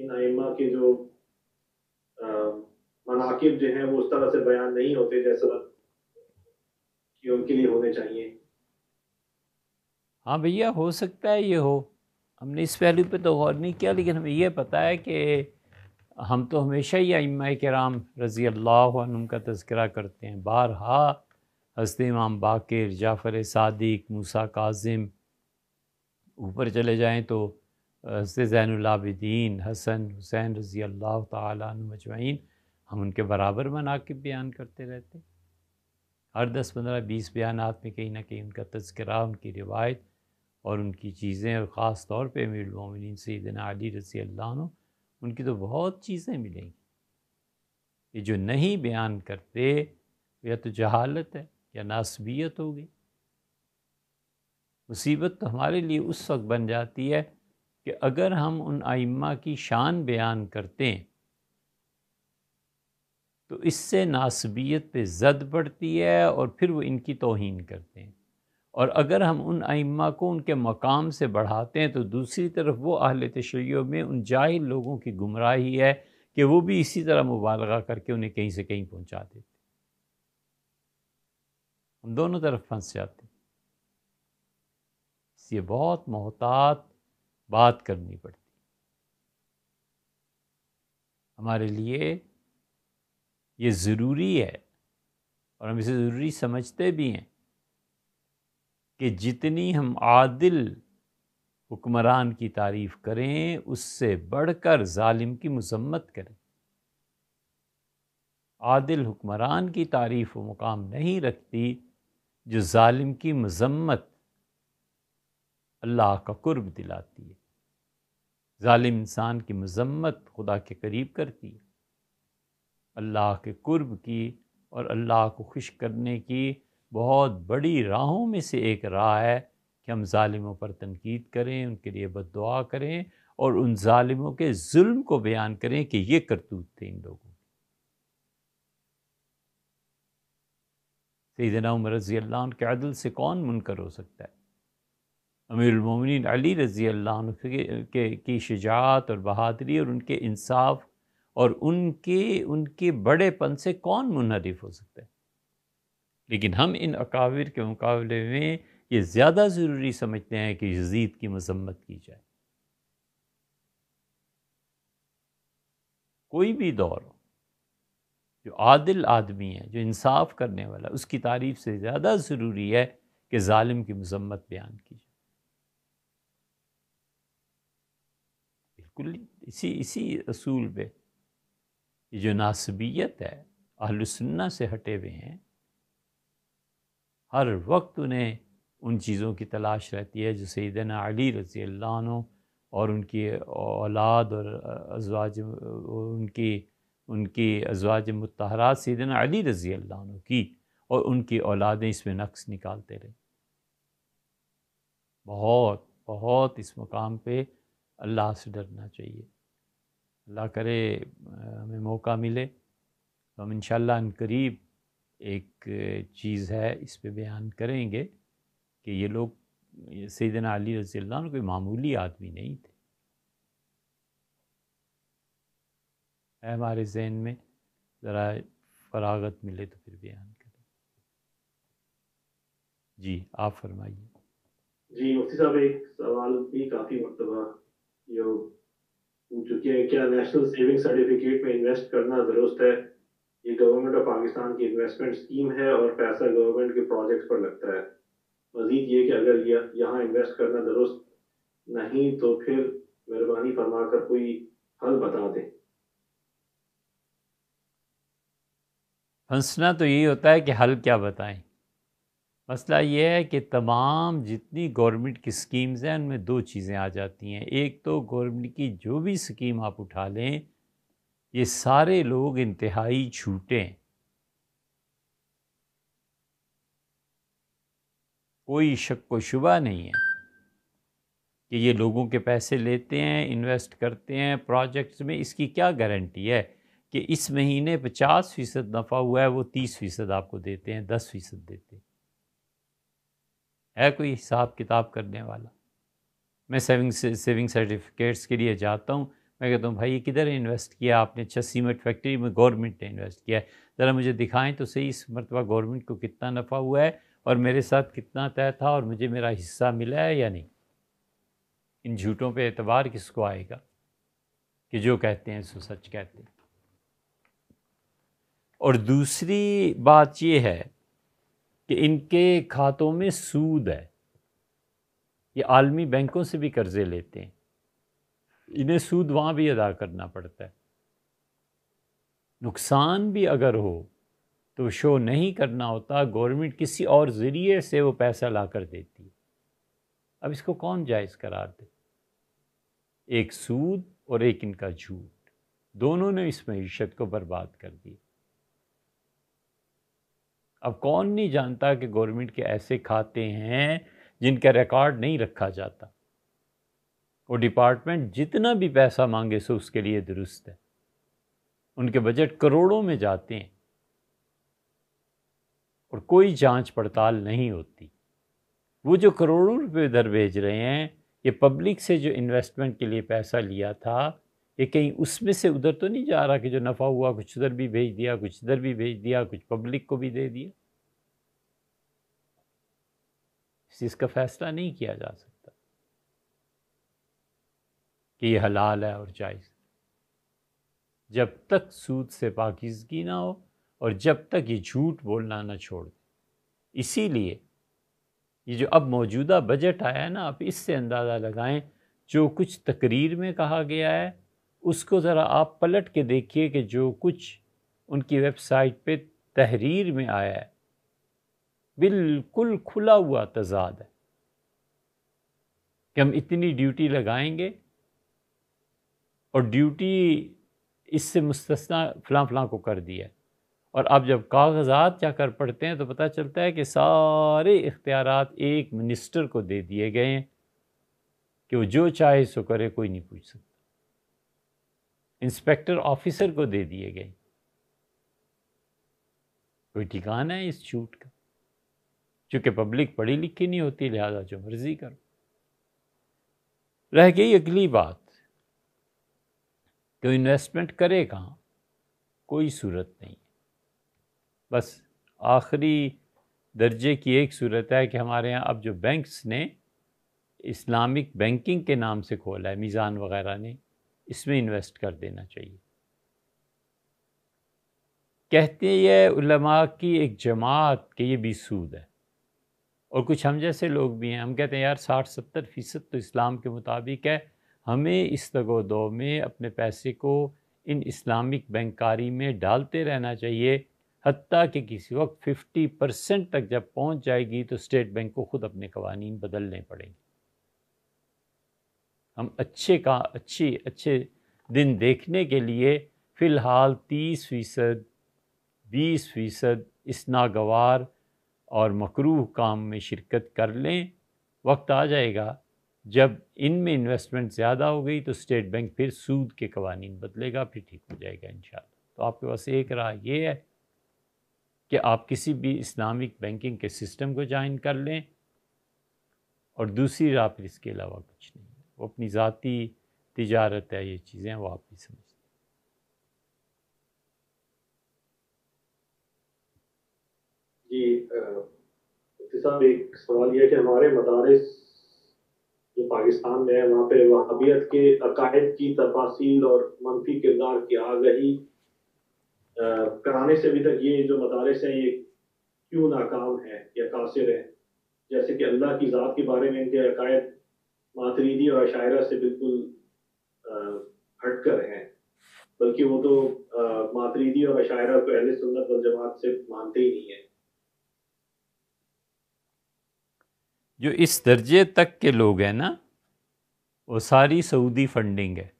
इन आइमा के जो मनाकिब जो हैं वो उस तरह से बयान नहीं होते जैसा कि उनके लिए होने चाहिए हाँ भैया हो सकता है ये हो हमने इस पहलू पे तो गौर नहीं किया लेकिन हमें यह पता है कि हम तो हमेशा ही के कराम रज़ी अल्लाह का तस्करा करते हैं बारहा हजरत इमाम बाकर जाफ़र सदक मूसा काजिम ऊपर चले जाएँ तो हजरत ज़ैनलाबिदीन हसन हुसैन रज़ी अल्लाह तजमैन हम उनके बराबर मनाकब बयान करते रहते हैं हर दस पंद्रह बीस बयान में कहीं ना कहीं उनका तस्करा उनकी रिवायत और उनकी चीज़ें और ख़ास तौर पर अमीर सैदिन सदना अली रज़ी अल्लाह उनकी तो बहुत चीज़ें मिलेंगी ये जो नहीं बयान करते या तो जहालत है या नासबियत हो गई मुसीबत तो हमारे लिए उस वक्त बन जाती है कि अगर हम उन आइम्मा की शान बयान करते हैं तो इससे नासबियत पे जद बढ़ती है और फिर वो इनकी तोहन करते हैं और अगर हम उन आइम्मा को उनके मकाम से बढ़ाते हैं तो दूसरी तरफ वो अहल तशैयों में उन जाहिल लोगों की गुमराही है कि वो भी इसी तरह मुबालगा करके उन्हें कहीं से कहीं पहुंचा देते हम दोनों तरफ फंस जाते इसलिए बहुत मोहतात बात करनी पड़ती हमारे लिए ये ज़रूरी है और हम इसे ज़रूरी समझते भी हैं कि जितनी हम आदिल हुक्मरान की तारीफ़ करें उससे बढ़कर ालिम की मजम्मत करें आदिल हुक्मरान की तारीफ़ व मुकाम नहीं रखती जो जालिम की मजम्मत अल्लाह का कुर्ब दिलाती है जालिम इंसान की मजम्मत खुदा के करीब करती है अल्लाह के कुर्ब की और अल्लाह को खुश करने की बहुत बड़ी राहों में से एक राह है कि हम ालिमों पर तनकीद करें उनके लिए बद दुआ करें और उन ालिमों के जुल्म को बयान करें कि ये करतूत थे इन लोगों के सईदना उमर रज़ी अल्लाह के अदल से कौन मुनकर हो सकता है अमीरमिन अली रज़ी अल्लाह के की शिजात और बहादरी और उनके इंसाफ और उनके उनके बड़ेपन से कौन मुनरफ हो सकता है लेकिन हम इन अकाविर के मुकाबले में ये ज़्यादा ज़रूरी समझते हैं कि यजीद की मजम्मत की जाए कोई भी दौर जो आदिल आदमी है जो इंसाफ करने वाला उसकी तारीफ से ज़्यादा ज़रूरी है कि ालिम की मजम्मत बयान की जाए बिल्कुल इसी इसी असूल पे जो नासबियत है आहलसन्ना से हटे हुए हैं हर वक्त उन्हें उन चीज़ों की तलाश रहती है जो सैदन अली रज़ी और उनकी औलाद और अजवाज उनकी उनकी अजवाज मतहरा सैदन अली रज़ी अल्लाह की और उनकी औलादें इसमें नक्स निकालते रहे बहुत बहुत इस मकाम पे अल्लाह से डरना चाहिए अल्लाह करे हमें मौका मिले तो हम इन करीब एक चीज़ है इस पर बयान करेंगे कि ये लोग सैदन अली रजी कोई मामूली आदमी नहीं थे हमारे जहन में ज़रा फरागत मिले तो फिर बयान करें जी आप फरमाइए जी मुफ्ती साहब एक सवाल भी काफ़ी मरतबा जो पूछ चुके हैं क्या नेशनल सेविंग सर्टिफिकेट में इन्वेस्ट करना दुरुस्त है ये गवर्नमेंट ऑफ पाकिस्तान की इन्वेस्टमेंट स्कीम है और पैसा गवर्नमेंट के प्रोजेक्ट पर लगता है मजीद ये कि अगर यह यहाँ इन्वेस्ट करना दुरुस्त नहीं तो फिर मेहरबानी फरमा कर कोई हल बता दें हंसना तो यही होता है कि हल क्या बताएं मसला ये है कि तमाम जितनी गवर्नमेंट की स्कीम्स हैं उनमें दो चीज़ें आ जाती हैं एक तो गवर्नमेंट की जो भी स्कीम आप उठा लें ये सारे लोग इंतहाई छूटे कोई शक व शुबा नहीं है कि ये लोगों के पैसे लेते हैं इन्वेस्ट करते हैं प्रोजेक्ट्स में इसकी क्या गारंटी है कि इस महीने पचास फ़ीसद नफ़ा हुआ है वो तीस फ़ीसद आपको देते हैं दस फ़ीसद देते हैं है कोई हिसाब किताब करने वाला मैं सेविंग सेविंग सर्टिफिकेट्स के लिए जाता हूँ मैं कहता हूँ भाई ये किधर इन्वेस्ट किया आपने अच्छा सीमेंट फैक्ट्री में गवर्नमेंट ने इन्वेस्ट किया है ज़रा मुझे दिखाएं तो सही इस मरतबा गवर्नमेंट को कितना नफ़ा हुआ है और मेरे साथ कितना तय था और मुझे मेरा हिस्सा मिला है या नहीं इन झूठों पे एतबार किसको आएगा कि जो कहते हैं सो सच कहते हैं और दूसरी बात यह है कि इनके खातों में सूद है ये आलमी बैंकों से भी कर्ज़े लेते हैं इन्हें सूद वहाँ भी अदा करना पड़ता है नुकसान भी अगर हो तो शो नहीं करना होता गवर्नमेंट किसी और ज़रिए से वो पैसा ला कर देती है अब इसको कौन जायज़ करार दे एक सूद और एक इनका झूठ दोनों ने इस मीशत को बर्बाद कर दिया अब कौन नहीं जानता कि गवर्नमेंट के ऐसे खाते हैं जिनका रिकॉर्ड नहीं रखा जाता वो डिपार्टमेंट जितना भी पैसा मांगे सो उसके लिए दुरुस्त है उनके बजट करोड़ों में जाते हैं और कोई जांच पड़ताल नहीं होती वो जो करोड़ों रुपए उधर भेज रहे हैं ये पब्लिक से जो इन्वेस्टमेंट के लिए पैसा लिया था ये कहीं उसमें से उधर तो नहीं जा रहा कि जो नफ़ा हुआ कुछ उधर भी भेज दिया कुछ इधर भी भेज दिया कुछ पब्लिक को भी दे दिया इस चीज़ का फैसला नहीं किया जा सकता कि ये हलाल है और जायज़ जब तक सूद से पाकिजगी ना हो और जब तक ये झूठ बोलना ना छोड़ दे इसीलिए ये जो अब मौजूदा बजट आया है ना आप इससे अंदाज़ा लगाएं जो कुछ तकरीर में कहा गया है उसको ज़रा आप पलट के देखिए कि जो कुछ उनकी वेबसाइट पे तहरीर में आया है बिल्कुल खुला हुआ तजाद है कि हम इतनी ड्यूटी लगाएंगे और ड्यूटी इससे मुस्तना फलां फलां को कर दिया और अब जब कागजात जाकर पढ़ते हैं तो पता चलता है कि सारे इख्तियार एक मिनिस्टर को दे दिए गए हैं कि वो जो चाहे सो करे कोई नहीं पूछ सकता इंस्पेक्टर ऑफिसर को दे दिए गए कोई ठिकाना है इस छूट का क्योंकि पब्लिक पढ़ी लिखी नहीं होती लिहाजा जो मर्जी करो रह गई अगली बात तो इन्वेस्टमेंट करे कहाँ कोई सूरत नहीं बस आखिरी दर्जे की एक सूरत है कि हमारे यहाँ अब जो बैंक्स ने इस्लामिक बैंकिंग के नाम से खोला है मीज़ान वगैरह ने इसमें इन्वेस्ट कर देना चाहिए कहते हैं उलमा की एक जमात के ये भी सूद है और कुछ हम जैसे लोग भी हैं हम कहते हैं यार साठ सत्तर फ़ीसद तो इस्लाम के मुताबिक है हमें इस तगोदो में अपने पैसे को इन इस्लामिक बैंकारी में डालते रहना चाहिए हती कि किसी वक्त फिफ्टी परसेंट तक जब पहुंच जाएगी तो स्टेट बैंक को ख़ुद अपने कवानीन बदलने पड़ेंगे हम अच्छे का अच्छी अच्छे दिन देखने के लिए फ़िलहाल तीस फ़ीसद बीस फ़ीसद इस नागवार और मकरूह काम में शिरकत कर लें वक्त आ जाएगा जब इनमें इन्वेस्टमेंट ज़्यादा हो गई तो स्टेट बैंक फिर सूद के कवानीन बदलेगा फिर ठीक हो जाएगा इन तो आपके पास एक राह ये है कि आप किसी भी इस्लामिक बैंकिंग के सिस्टम को ज्वाइन कर लें और दूसरी राह फिर इसके अलावा कुछ नहीं वो अपनी ज़ाति तजारत है ये चीज़ें वो आप भी समझ जी एक सवाल यह कि हमारे मदारस जो पाकिस्तान में है वहाँ पे वहाबियत के अकायद की तफासिल और मनफी किरदार की आगही कराने से अभी तक ये जो मदारस हैं ये क्यों नाकाम है या कासिर है जैसे कि अल्लाह की ज़ात के बारे में इनके अकायद मातरीदी और शायरा से बिल्कुल हट कर हैं बल्कि वो तो मातरीदी और शायरा को अहल सुन्नत वल जमात से मानते ही नहीं है जो इस दर्जे तक के लोग हैं ना वो सारी सऊदी फंडिंग है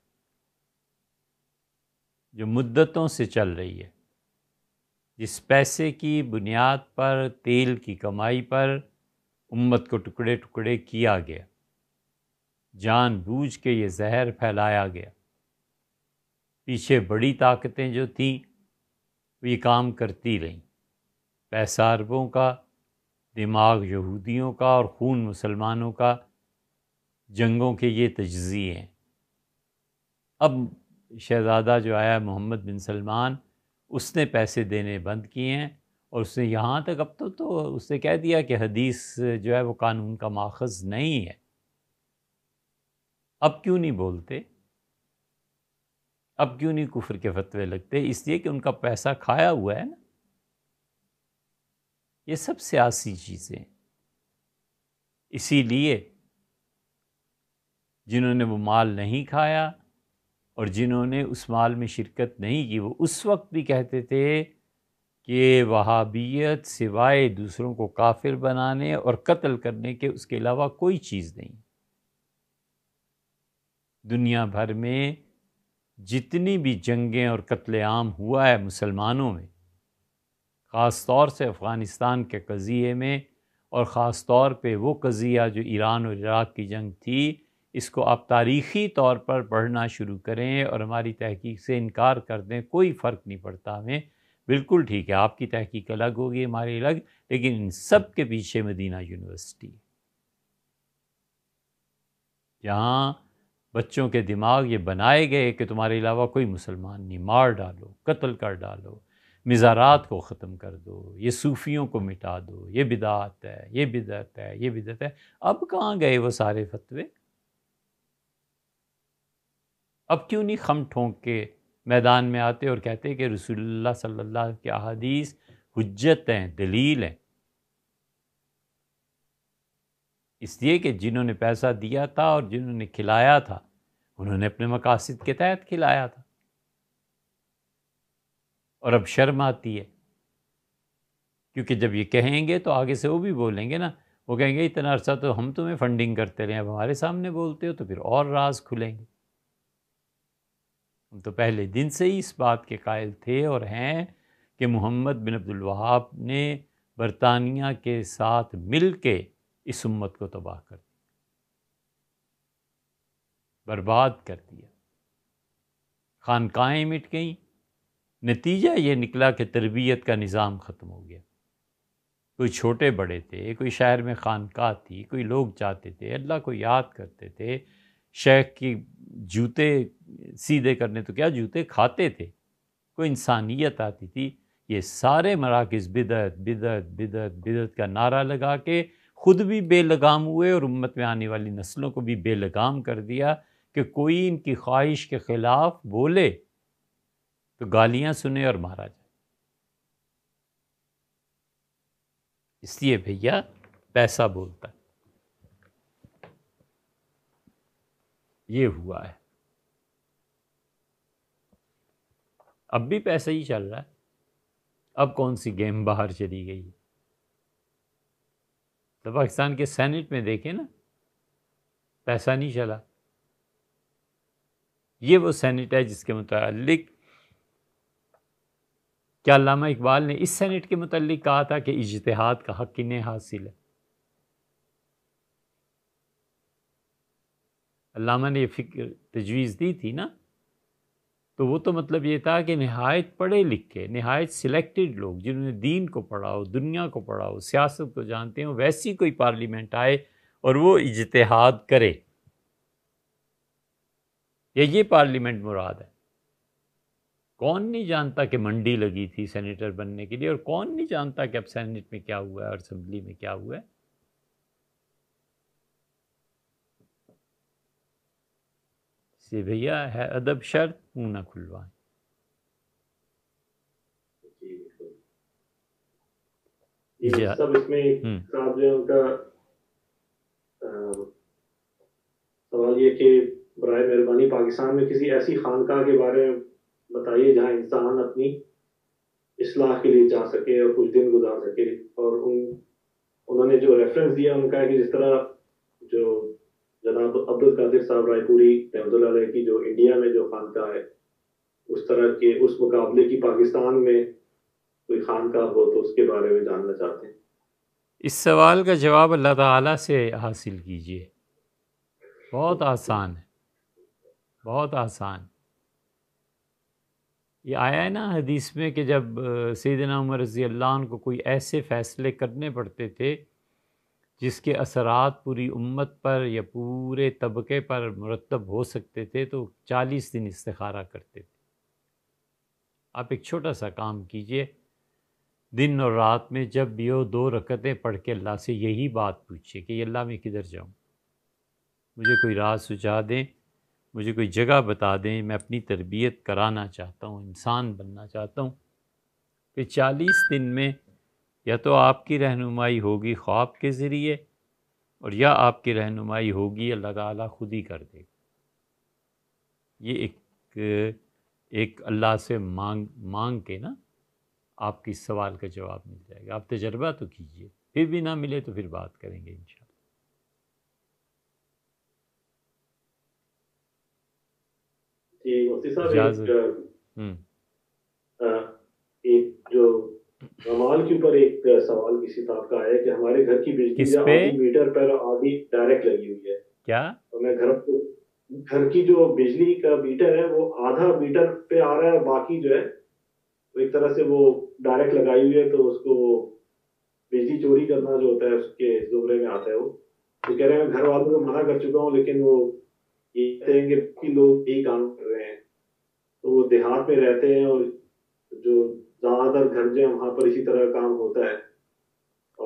जो मुद्दतों से चल रही है जिस पैसे की बुनियाद पर तेल की कमाई पर उम्मत को टुकड़े टुकड़े किया गया जानबूझ के ये जहर फैलाया गया पीछे बड़ी ताकतें जो थीं वो ये काम करती रहीं पैसा अरबों का दिमाग यहूदियों का और खून मुसलमानों का जंगों के ये तजिए हैं अब शहज़ादा जो आया मोहम्मद बिन सलमान उसने पैसे देने बंद किए हैं और उसने यहाँ तक अब तो तो उसने कह दिया कि हदीस जो है वो कानून का माखज़ नहीं है अब क्यों नहीं बोलते अब क्यों नहीं कुफर के फतवे लगते इसलिए कि उनका पैसा खाया हुआ है ना ये सब सियासी चीज़ें इसीलिए जिन्होंने वो माल नहीं खाया और जिन्होंने उस माल में शिरकत नहीं की वो उस वक्त भी कहते थे कि वहाबियत सिवाय दूसरों को काफिर बनाने और कत्ल करने के उसके अलावा कोई चीज़ नहीं दुनिया भर में जितनी भी जंगें और कत्लेआम हुआ है मुसलमानों में ख़ास तौर से अफ़गानिस्तान के कज़िए में और ख़ास तौर पर वो कज़िया जो ईरान और इराक़ की जंग थी इसको आप तारीख़ी तौर पर पढ़ना शुरू करें और हमारी तहकीक से इनकार कर दें कोई फ़र्क नहीं पड़ता हमें बिल्कुल ठीक है आपकी तहकीक अलग होगी हमारी अलग लेकिन इन सब के पीछे मदीना यूनिवर्सिटी जहाँ बच्चों के दिमाग ये बनाए गए कि तुम्हारे अलावा कोई मुसलमान नहीं मार डालो कत्ल कर डालो मज़ारात को ख़त्म कर दो ये सूफ़ियों को मिटा दो ये बिदात है ये बिदत है ये बिदत है अब कहाँ गए वो सारे फतवे अब क्यों नहीं खम ठोंक के मैदान में आते और कहते कि रसूलुल्लाह सल्लल्लाहु अलैहि वसल्लम के अहदीस हजत हैं दलील हैं इसलिए कि जिन्होंने पैसा दिया था और जिन्होंने खिलाया था उन्होंने अपने मकासद के तहत खिलाया था और अब शर्म आती है क्योंकि जब ये कहेंगे तो आगे से वो भी बोलेंगे ना वो कहेंगे इतना अरसा तो हम तुम्हें फंडिंग करते रहे अब हमारे सामने बोलते हो तो फिर और राज खुलेंगे हम तो पहले दिन से ही इस बात के कायल थे और हैं कि मोहम्मद बिन अब्दुलवाहाब ने बरतानिया के साथ मिल के इस उम्मत को तबाह कर दिया बर्बाद कर दिया खानकाएँ मिट गईं नतीजा ये निकला कि तरबियत का निज़ाम ख़त्म हो गया कोई छोटे बड़े थे कोई शहर में खानका थी कोई लोग जाते थे अल्लाह को याद करते थे शेख की जूते सीधे करने तो क्या जूते खाते थे कोई इंसानियत आती थी ये सारे मराकज़ बिदत बिदत बिदत बिदत का नारा लगा के ख़ुद भी बेलगाम हुए और उम्मत में आने वाली नस्लों को भी बेलगाम कर दिया कि कोई इनकी ख्वाहिश के ख़िलाफ़ बोले तो गालियां सुने और मारा जाए इसलिए भैया पैसा बोलता है ये हुआ है अब भी पैसा ही चल रहा है अब कौन सी गेम बाहर चली गई है तो पाकिस्तान के सेनेट में देखें ना पैसा नहीं चला ये वो सेनेट है जिसके मुतालिक क्या अलामा इकबाल ने इस सेनेट के मतलब कहा था कि इजतहाद का हक किन्हें हासिल है अलामा ने ये फिक्र तजवीज़ दी थी ना तो वो तो मतलब ये था कि नहायत पढ़े लिखे नहायत सिलेक्टेड लोग जिन्होंने दीन को पढ़ाओ दुनिया को पढ़ाओ सियासत को जानते हो वैसी कोई पार्लियामेंट आए और वो इजतहाद करे या ये पार्लियामेंट मुराद है कौन नहीं जानता कि मंडी लगी थी सेनेटर बनने के लिए और कौन नहीं जानता कि अब सेनेट में क्या हुआ है और असेंबली में क्या हुआ है से भैया है अदब शर्त मुँह ना खुलवाएं हाँ। सब इसमें साहब जो उनका सवाल ये कि बर मेहरबानी पाकिस्तान में किसी ऐसी खानका के बारे में बताइए जहाँ इंसान अपनी इसलाह के लिए जा सके और कुछ दिन गुजार सके और उन उन्होंने जो रेफरेंस दिया उनका है कि जिस तरह जो जनाब अब्दुल कादिर साहब रायपुरी रहमतुल्ला की जो इंडिया में जो खानका है उस तरह के उस मुकाबले की पाकिस्तान में कोई खानका हो तो उसके बारे में जानना चाहते हैं इस सवाल का जवाब अल्लाह ताला से हासिल कीजिए बहुत आसान है बहुत आसान ये आया है ना हदीस में कि जब सैदना उमर रज़ी अल्लाह को कोई ऐसे फ़ैसले करने पड़ते थे जिसके असरात पूरी उम्मत पर या पूरे तबके पर मरतब हो सकते थे तो चालीस दिन इस्तारा करते थे आप एक छोटा सा काम कीजिए दिन और रात में जब भी हो दो रकतें पढ़ के अल्लाह से यही बात पूछिए कि अल्लाह मैं किधर जाऊँ मुझे कोई राह सुझा दें मुझे कोई जगह बता दें मैं अपनी तरबियत कराना चाहता हूँ इंसान बनना चाहता हूँ कि चालीस दिन में या तो आपकी रहनुमाई होगी ख्वाब के ज़रिए और या आपकी रहनुमाई होगी अल्लाह ताला खुद ही कर देगा ये एक एक अल्लाह से मांग मांग के ना आपकी सवाल का जवाब मिल जाएगा आप तजर्बा तो कीजिए फिर भी ना मिले तो फिर बात करेंगे इंशाल्लाह जी मुफ्ती साहब एक, हम्म। एक जो कमाल के ऊपर एक सवाल किसी साहब का आया कि हमारे घर की बिजली पे? मीटर पर आधी डायरेक्ट लगी हुई है क्या तो मैं घर घर की जो बिजली का मीटर है वो आधा मीटर पे आ रहा है बाकी जो है तो एक तरह से वो डायरेक्ट लगाई हुई है तो उसको वो बिजली चोरी करना जो होता है उसके जुमरे में आता है वो तो कह रहे हैं घर वालों को मना कर चुका हूँ लेकिन वो ये कहेंगे कि लोग यही काम कर रहे हैं तो वो देहात में रहते हैं और जो ज्यादातर घर जो है वहां पर इसी तरह काम होता है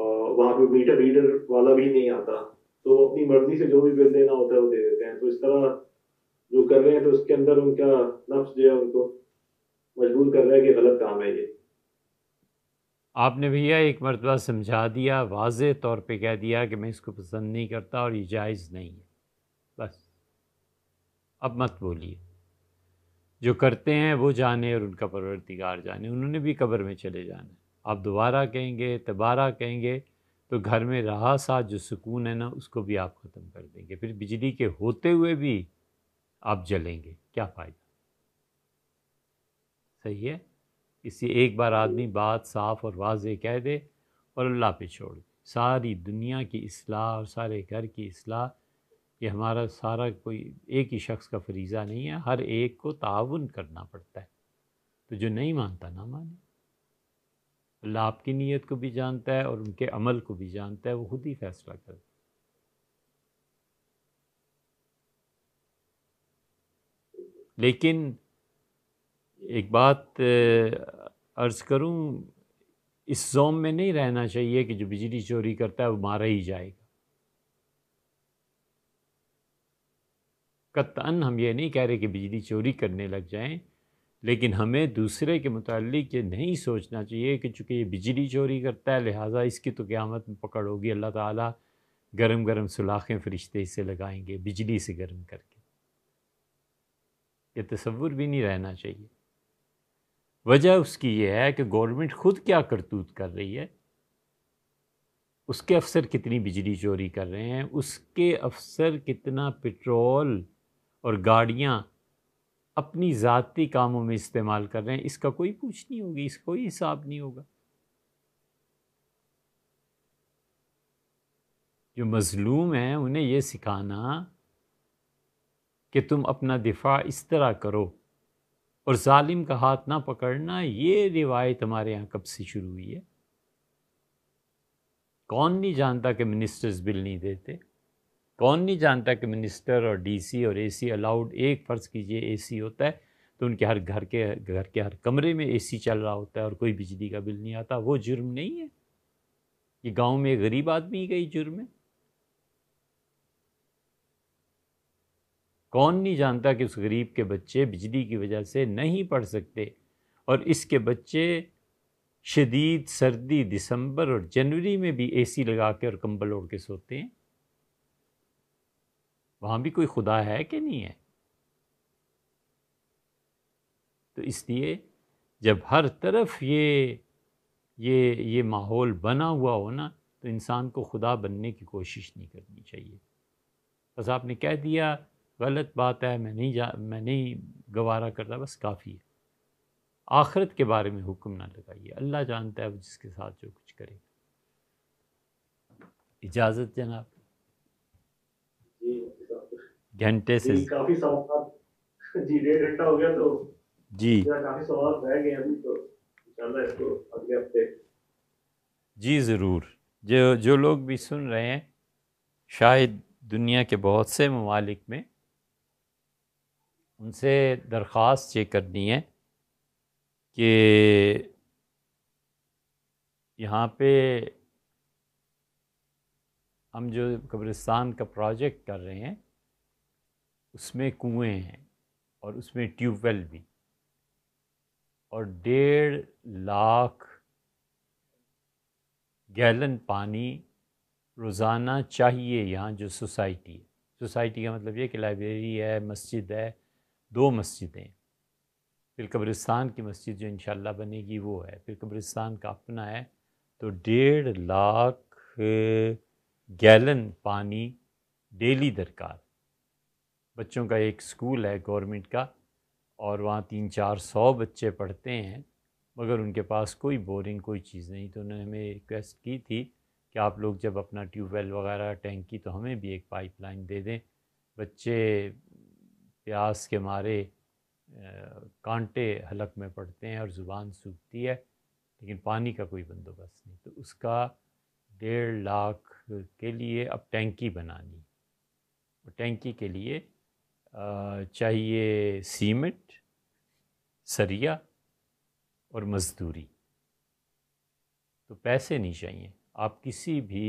और वहां पे मीटर रीडर वाला भी नहीं आता तो अपनी मर्जी से जो भी बिल देना होता है वो दे देते हैं तो इस तरह जो कर रहे हैं तो उसके अंदर उनका नफ्स जो है उनको मजबूर कर रहा है कि गलत काम है ये आपने भैया एक मरतबा समझा दिया वाज तौर पे कह दिया कि मैं इसको पसंद नहीं करता और ये जायज़ नहीं है बस अब मत बोलिए जो करते हैं वो जाने और उनका परवरदिगार जाने उन्होंने भी कब्र में चले जाना है आप दोबारा कहेंगे तबारा कहेंगे तो घर में रहा सा जो सुकून है ना उसको भी आप ख़त्म कर देंगे फिर बिजली के होते हुए भी आप जलेंगे क्या फ़ायदा सही है इसी एक बार आदमी बात साफ और वाज कह दे और अल्लाह पे छोड़ दे सारी दुनिया की असलाह और सारे घर की असलाह ये हमारा सारा कोई एक ही शख्स का फरीज़ा नहीं है हर एक को ताउन करना पड़ता है तो जो नहीं मानता ना माने अल्लाह आपकी नीयत को भी जानता है और उनके अमल को भी जानता है वो खुद ही फैसला करता लेकिन एक बात अर्ज़ करूं इस जोम में नहीं रहना चाहिए कि जो बिजली चोरी करता है वो मारा ही जाएगा कतान हम ये नहीं कह रहे कि बिजली चोरी करने लग जाएं लेकिन हमें दूसरे के मतलब ये नहीं सोचना चाहिए कि चूँकि ये बिजली चोरी करता है लिहाजा इसकी तो क़्यामत में पकड़ होगी अल्लाह ताला गरम गरम सुलाखें फ़रिश्ते इसे लगाएंगे बिजली से गर्म करके ये तस्वुर भी नहीं रहना चाहिए वजह उसकी ये है कि गवर्नमेंट ख़ुद क्या करतूत कर रही है उसके अफ़सर कितनी बिजली चोरी कर रहे हैं उसके अफ़सर कितना पेट्रोल और गाड़ियाँ अपनी ज़ाती कामों में इस्तेमाल कर रहे हैं इसका कोई पूछ नहीं होगी इसका कोई हिसाब नहीं होगा जो मज़लूम हैं उन्हें यह सिखाना कि तुम अपना दिफा इस तरह करो और ालिम का हाथ ना पकड़ना ये रिवायत हमारे यहाँ कब से शुरू हुई है कौन नहीं जानता कि मिनिस्टर्स बिल नहीं देते कौन नहीं जानता कि मिनिस्टर और डीसी और एसी अलाउड एक फ़र्ज़ कीजिए एसी होता है तो उनके हर घर के घर के हर कमरे में एसी चल रहा होता है और कोई बिजली का बिल नहीं आता वो जुर्म नहीं है ये गांव में गरीब आदमी का ही जुर्म है कौन नहीं जानता कि उस गरीब के बच्चे बिजली की वजह से नहीं पढ़ सकते और इसके बच्चे शदीद सर्दी दिसंबर और जनवरी में भी एसी लगा के और कंबल ओढ़ के सोते हैं वहाँ भी कोई खुदा है कि नहीं है तो इसलिए जब हर तरफ ये ये ये माहौल बना हुआ हो ना तो इंसान को खुदा बनने की कोशिश नहीं करनी चाहिए बस आपने कह दिया गलत बात है मैं नहीं जा मैं नहीं गवारा करता बस काफ़ी है आखरत के बारे में हुक्म ना लगाइए अल्लाह जानता है वो जिसके साथ जो कुछ करेगा इजाज़त जनाब घंटे से काफी सवाल जी डेढ़ घंटा हो गया तो जी काफी सवाल रह गए अभी तो इंशाल्लाह इसको अगले हफ्ते जी ज़रूर जो जो लोग भी सुन रहे हैं शायद दुनिया के बहुत से ममालिक में उनसे दरख्वास्त ये करनी है कि यहाँ पे हम जो कब्रिस्तान का प्रोजेक्ट कर रहे हैं उसमें कुएं हैं और उसमें ट्यूबवेल भी और डेढ़ लाख गैलन पानी रोज़ाना चाहिए यहाँ जो सोसाइटी है सोसाइटी का मतलब ये कि लाइब्रेरी है मस्जिद है दो मस्जिदें फिर कब्रिस्तान की मस्जिद जो इन बनेगी वो है फिर कब्रिस्तान का अपना है तो डेढ़ लाख गैलन पानी डेली दरकार बच्चों का एक स्कूल है गवर्नमेंट का और वहाँ तीन चार सौ बच्चे पढ़ते हैं मगर उनके पास कोई बोरिंग कोई चीज़ नहीं तो उन्होंने हमें रिक्वेस्ट की थी कि आप लोग जब अपना ट्यूबवेल वगैरह टैंक की तो हमें भी एक पाइपलाइन दे दें बच्चे प्यास के मारे कांटे हलक में पड़ते हैं और ज़ुबान सूखती है लेकिन पानी का कोई बंदोबस्त नहीं तो उसका डेढ़ लाख के लिए अब टैंकी बनानी और टैंकी के लिए चाहिए सीमेंट सरिया और मज़दूरी तो पैसे नहीं चाहिए आप किसी भी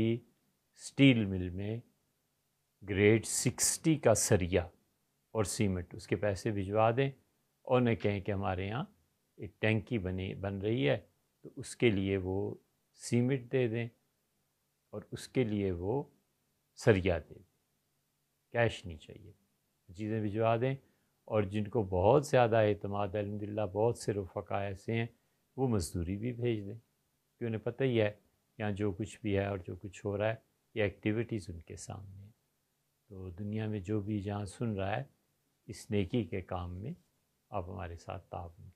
स्टील मिल में ग्रेड सिक्सटी का सरिया और सीमेंट उसके पैसे भिजवा दें और न कहें कि हमारे यहाँ एक टैंकी बनी बन रही है तो उसके लिए वो सीमेंट दे दें और उसके लिए वो सरिया दे दें कैश नहीं चाहिए चीज़ें भिजवा दें और जिनको बहुत ज़्यादा अहतमाद अलहमदिल्ला बहुत से रफ़ा ऐसे हैं वो मज़दूरी भी भेज दें कि उन्हें पता ही है यहाँ जो कुछ भी है और जो कुछ हो रहा है ये एक्टिविटीज़ उनके सामने है तो दुनिया में जो भी जहाँ सुन रहा है इस नेकी के काम में आप हमारे साथ ताबन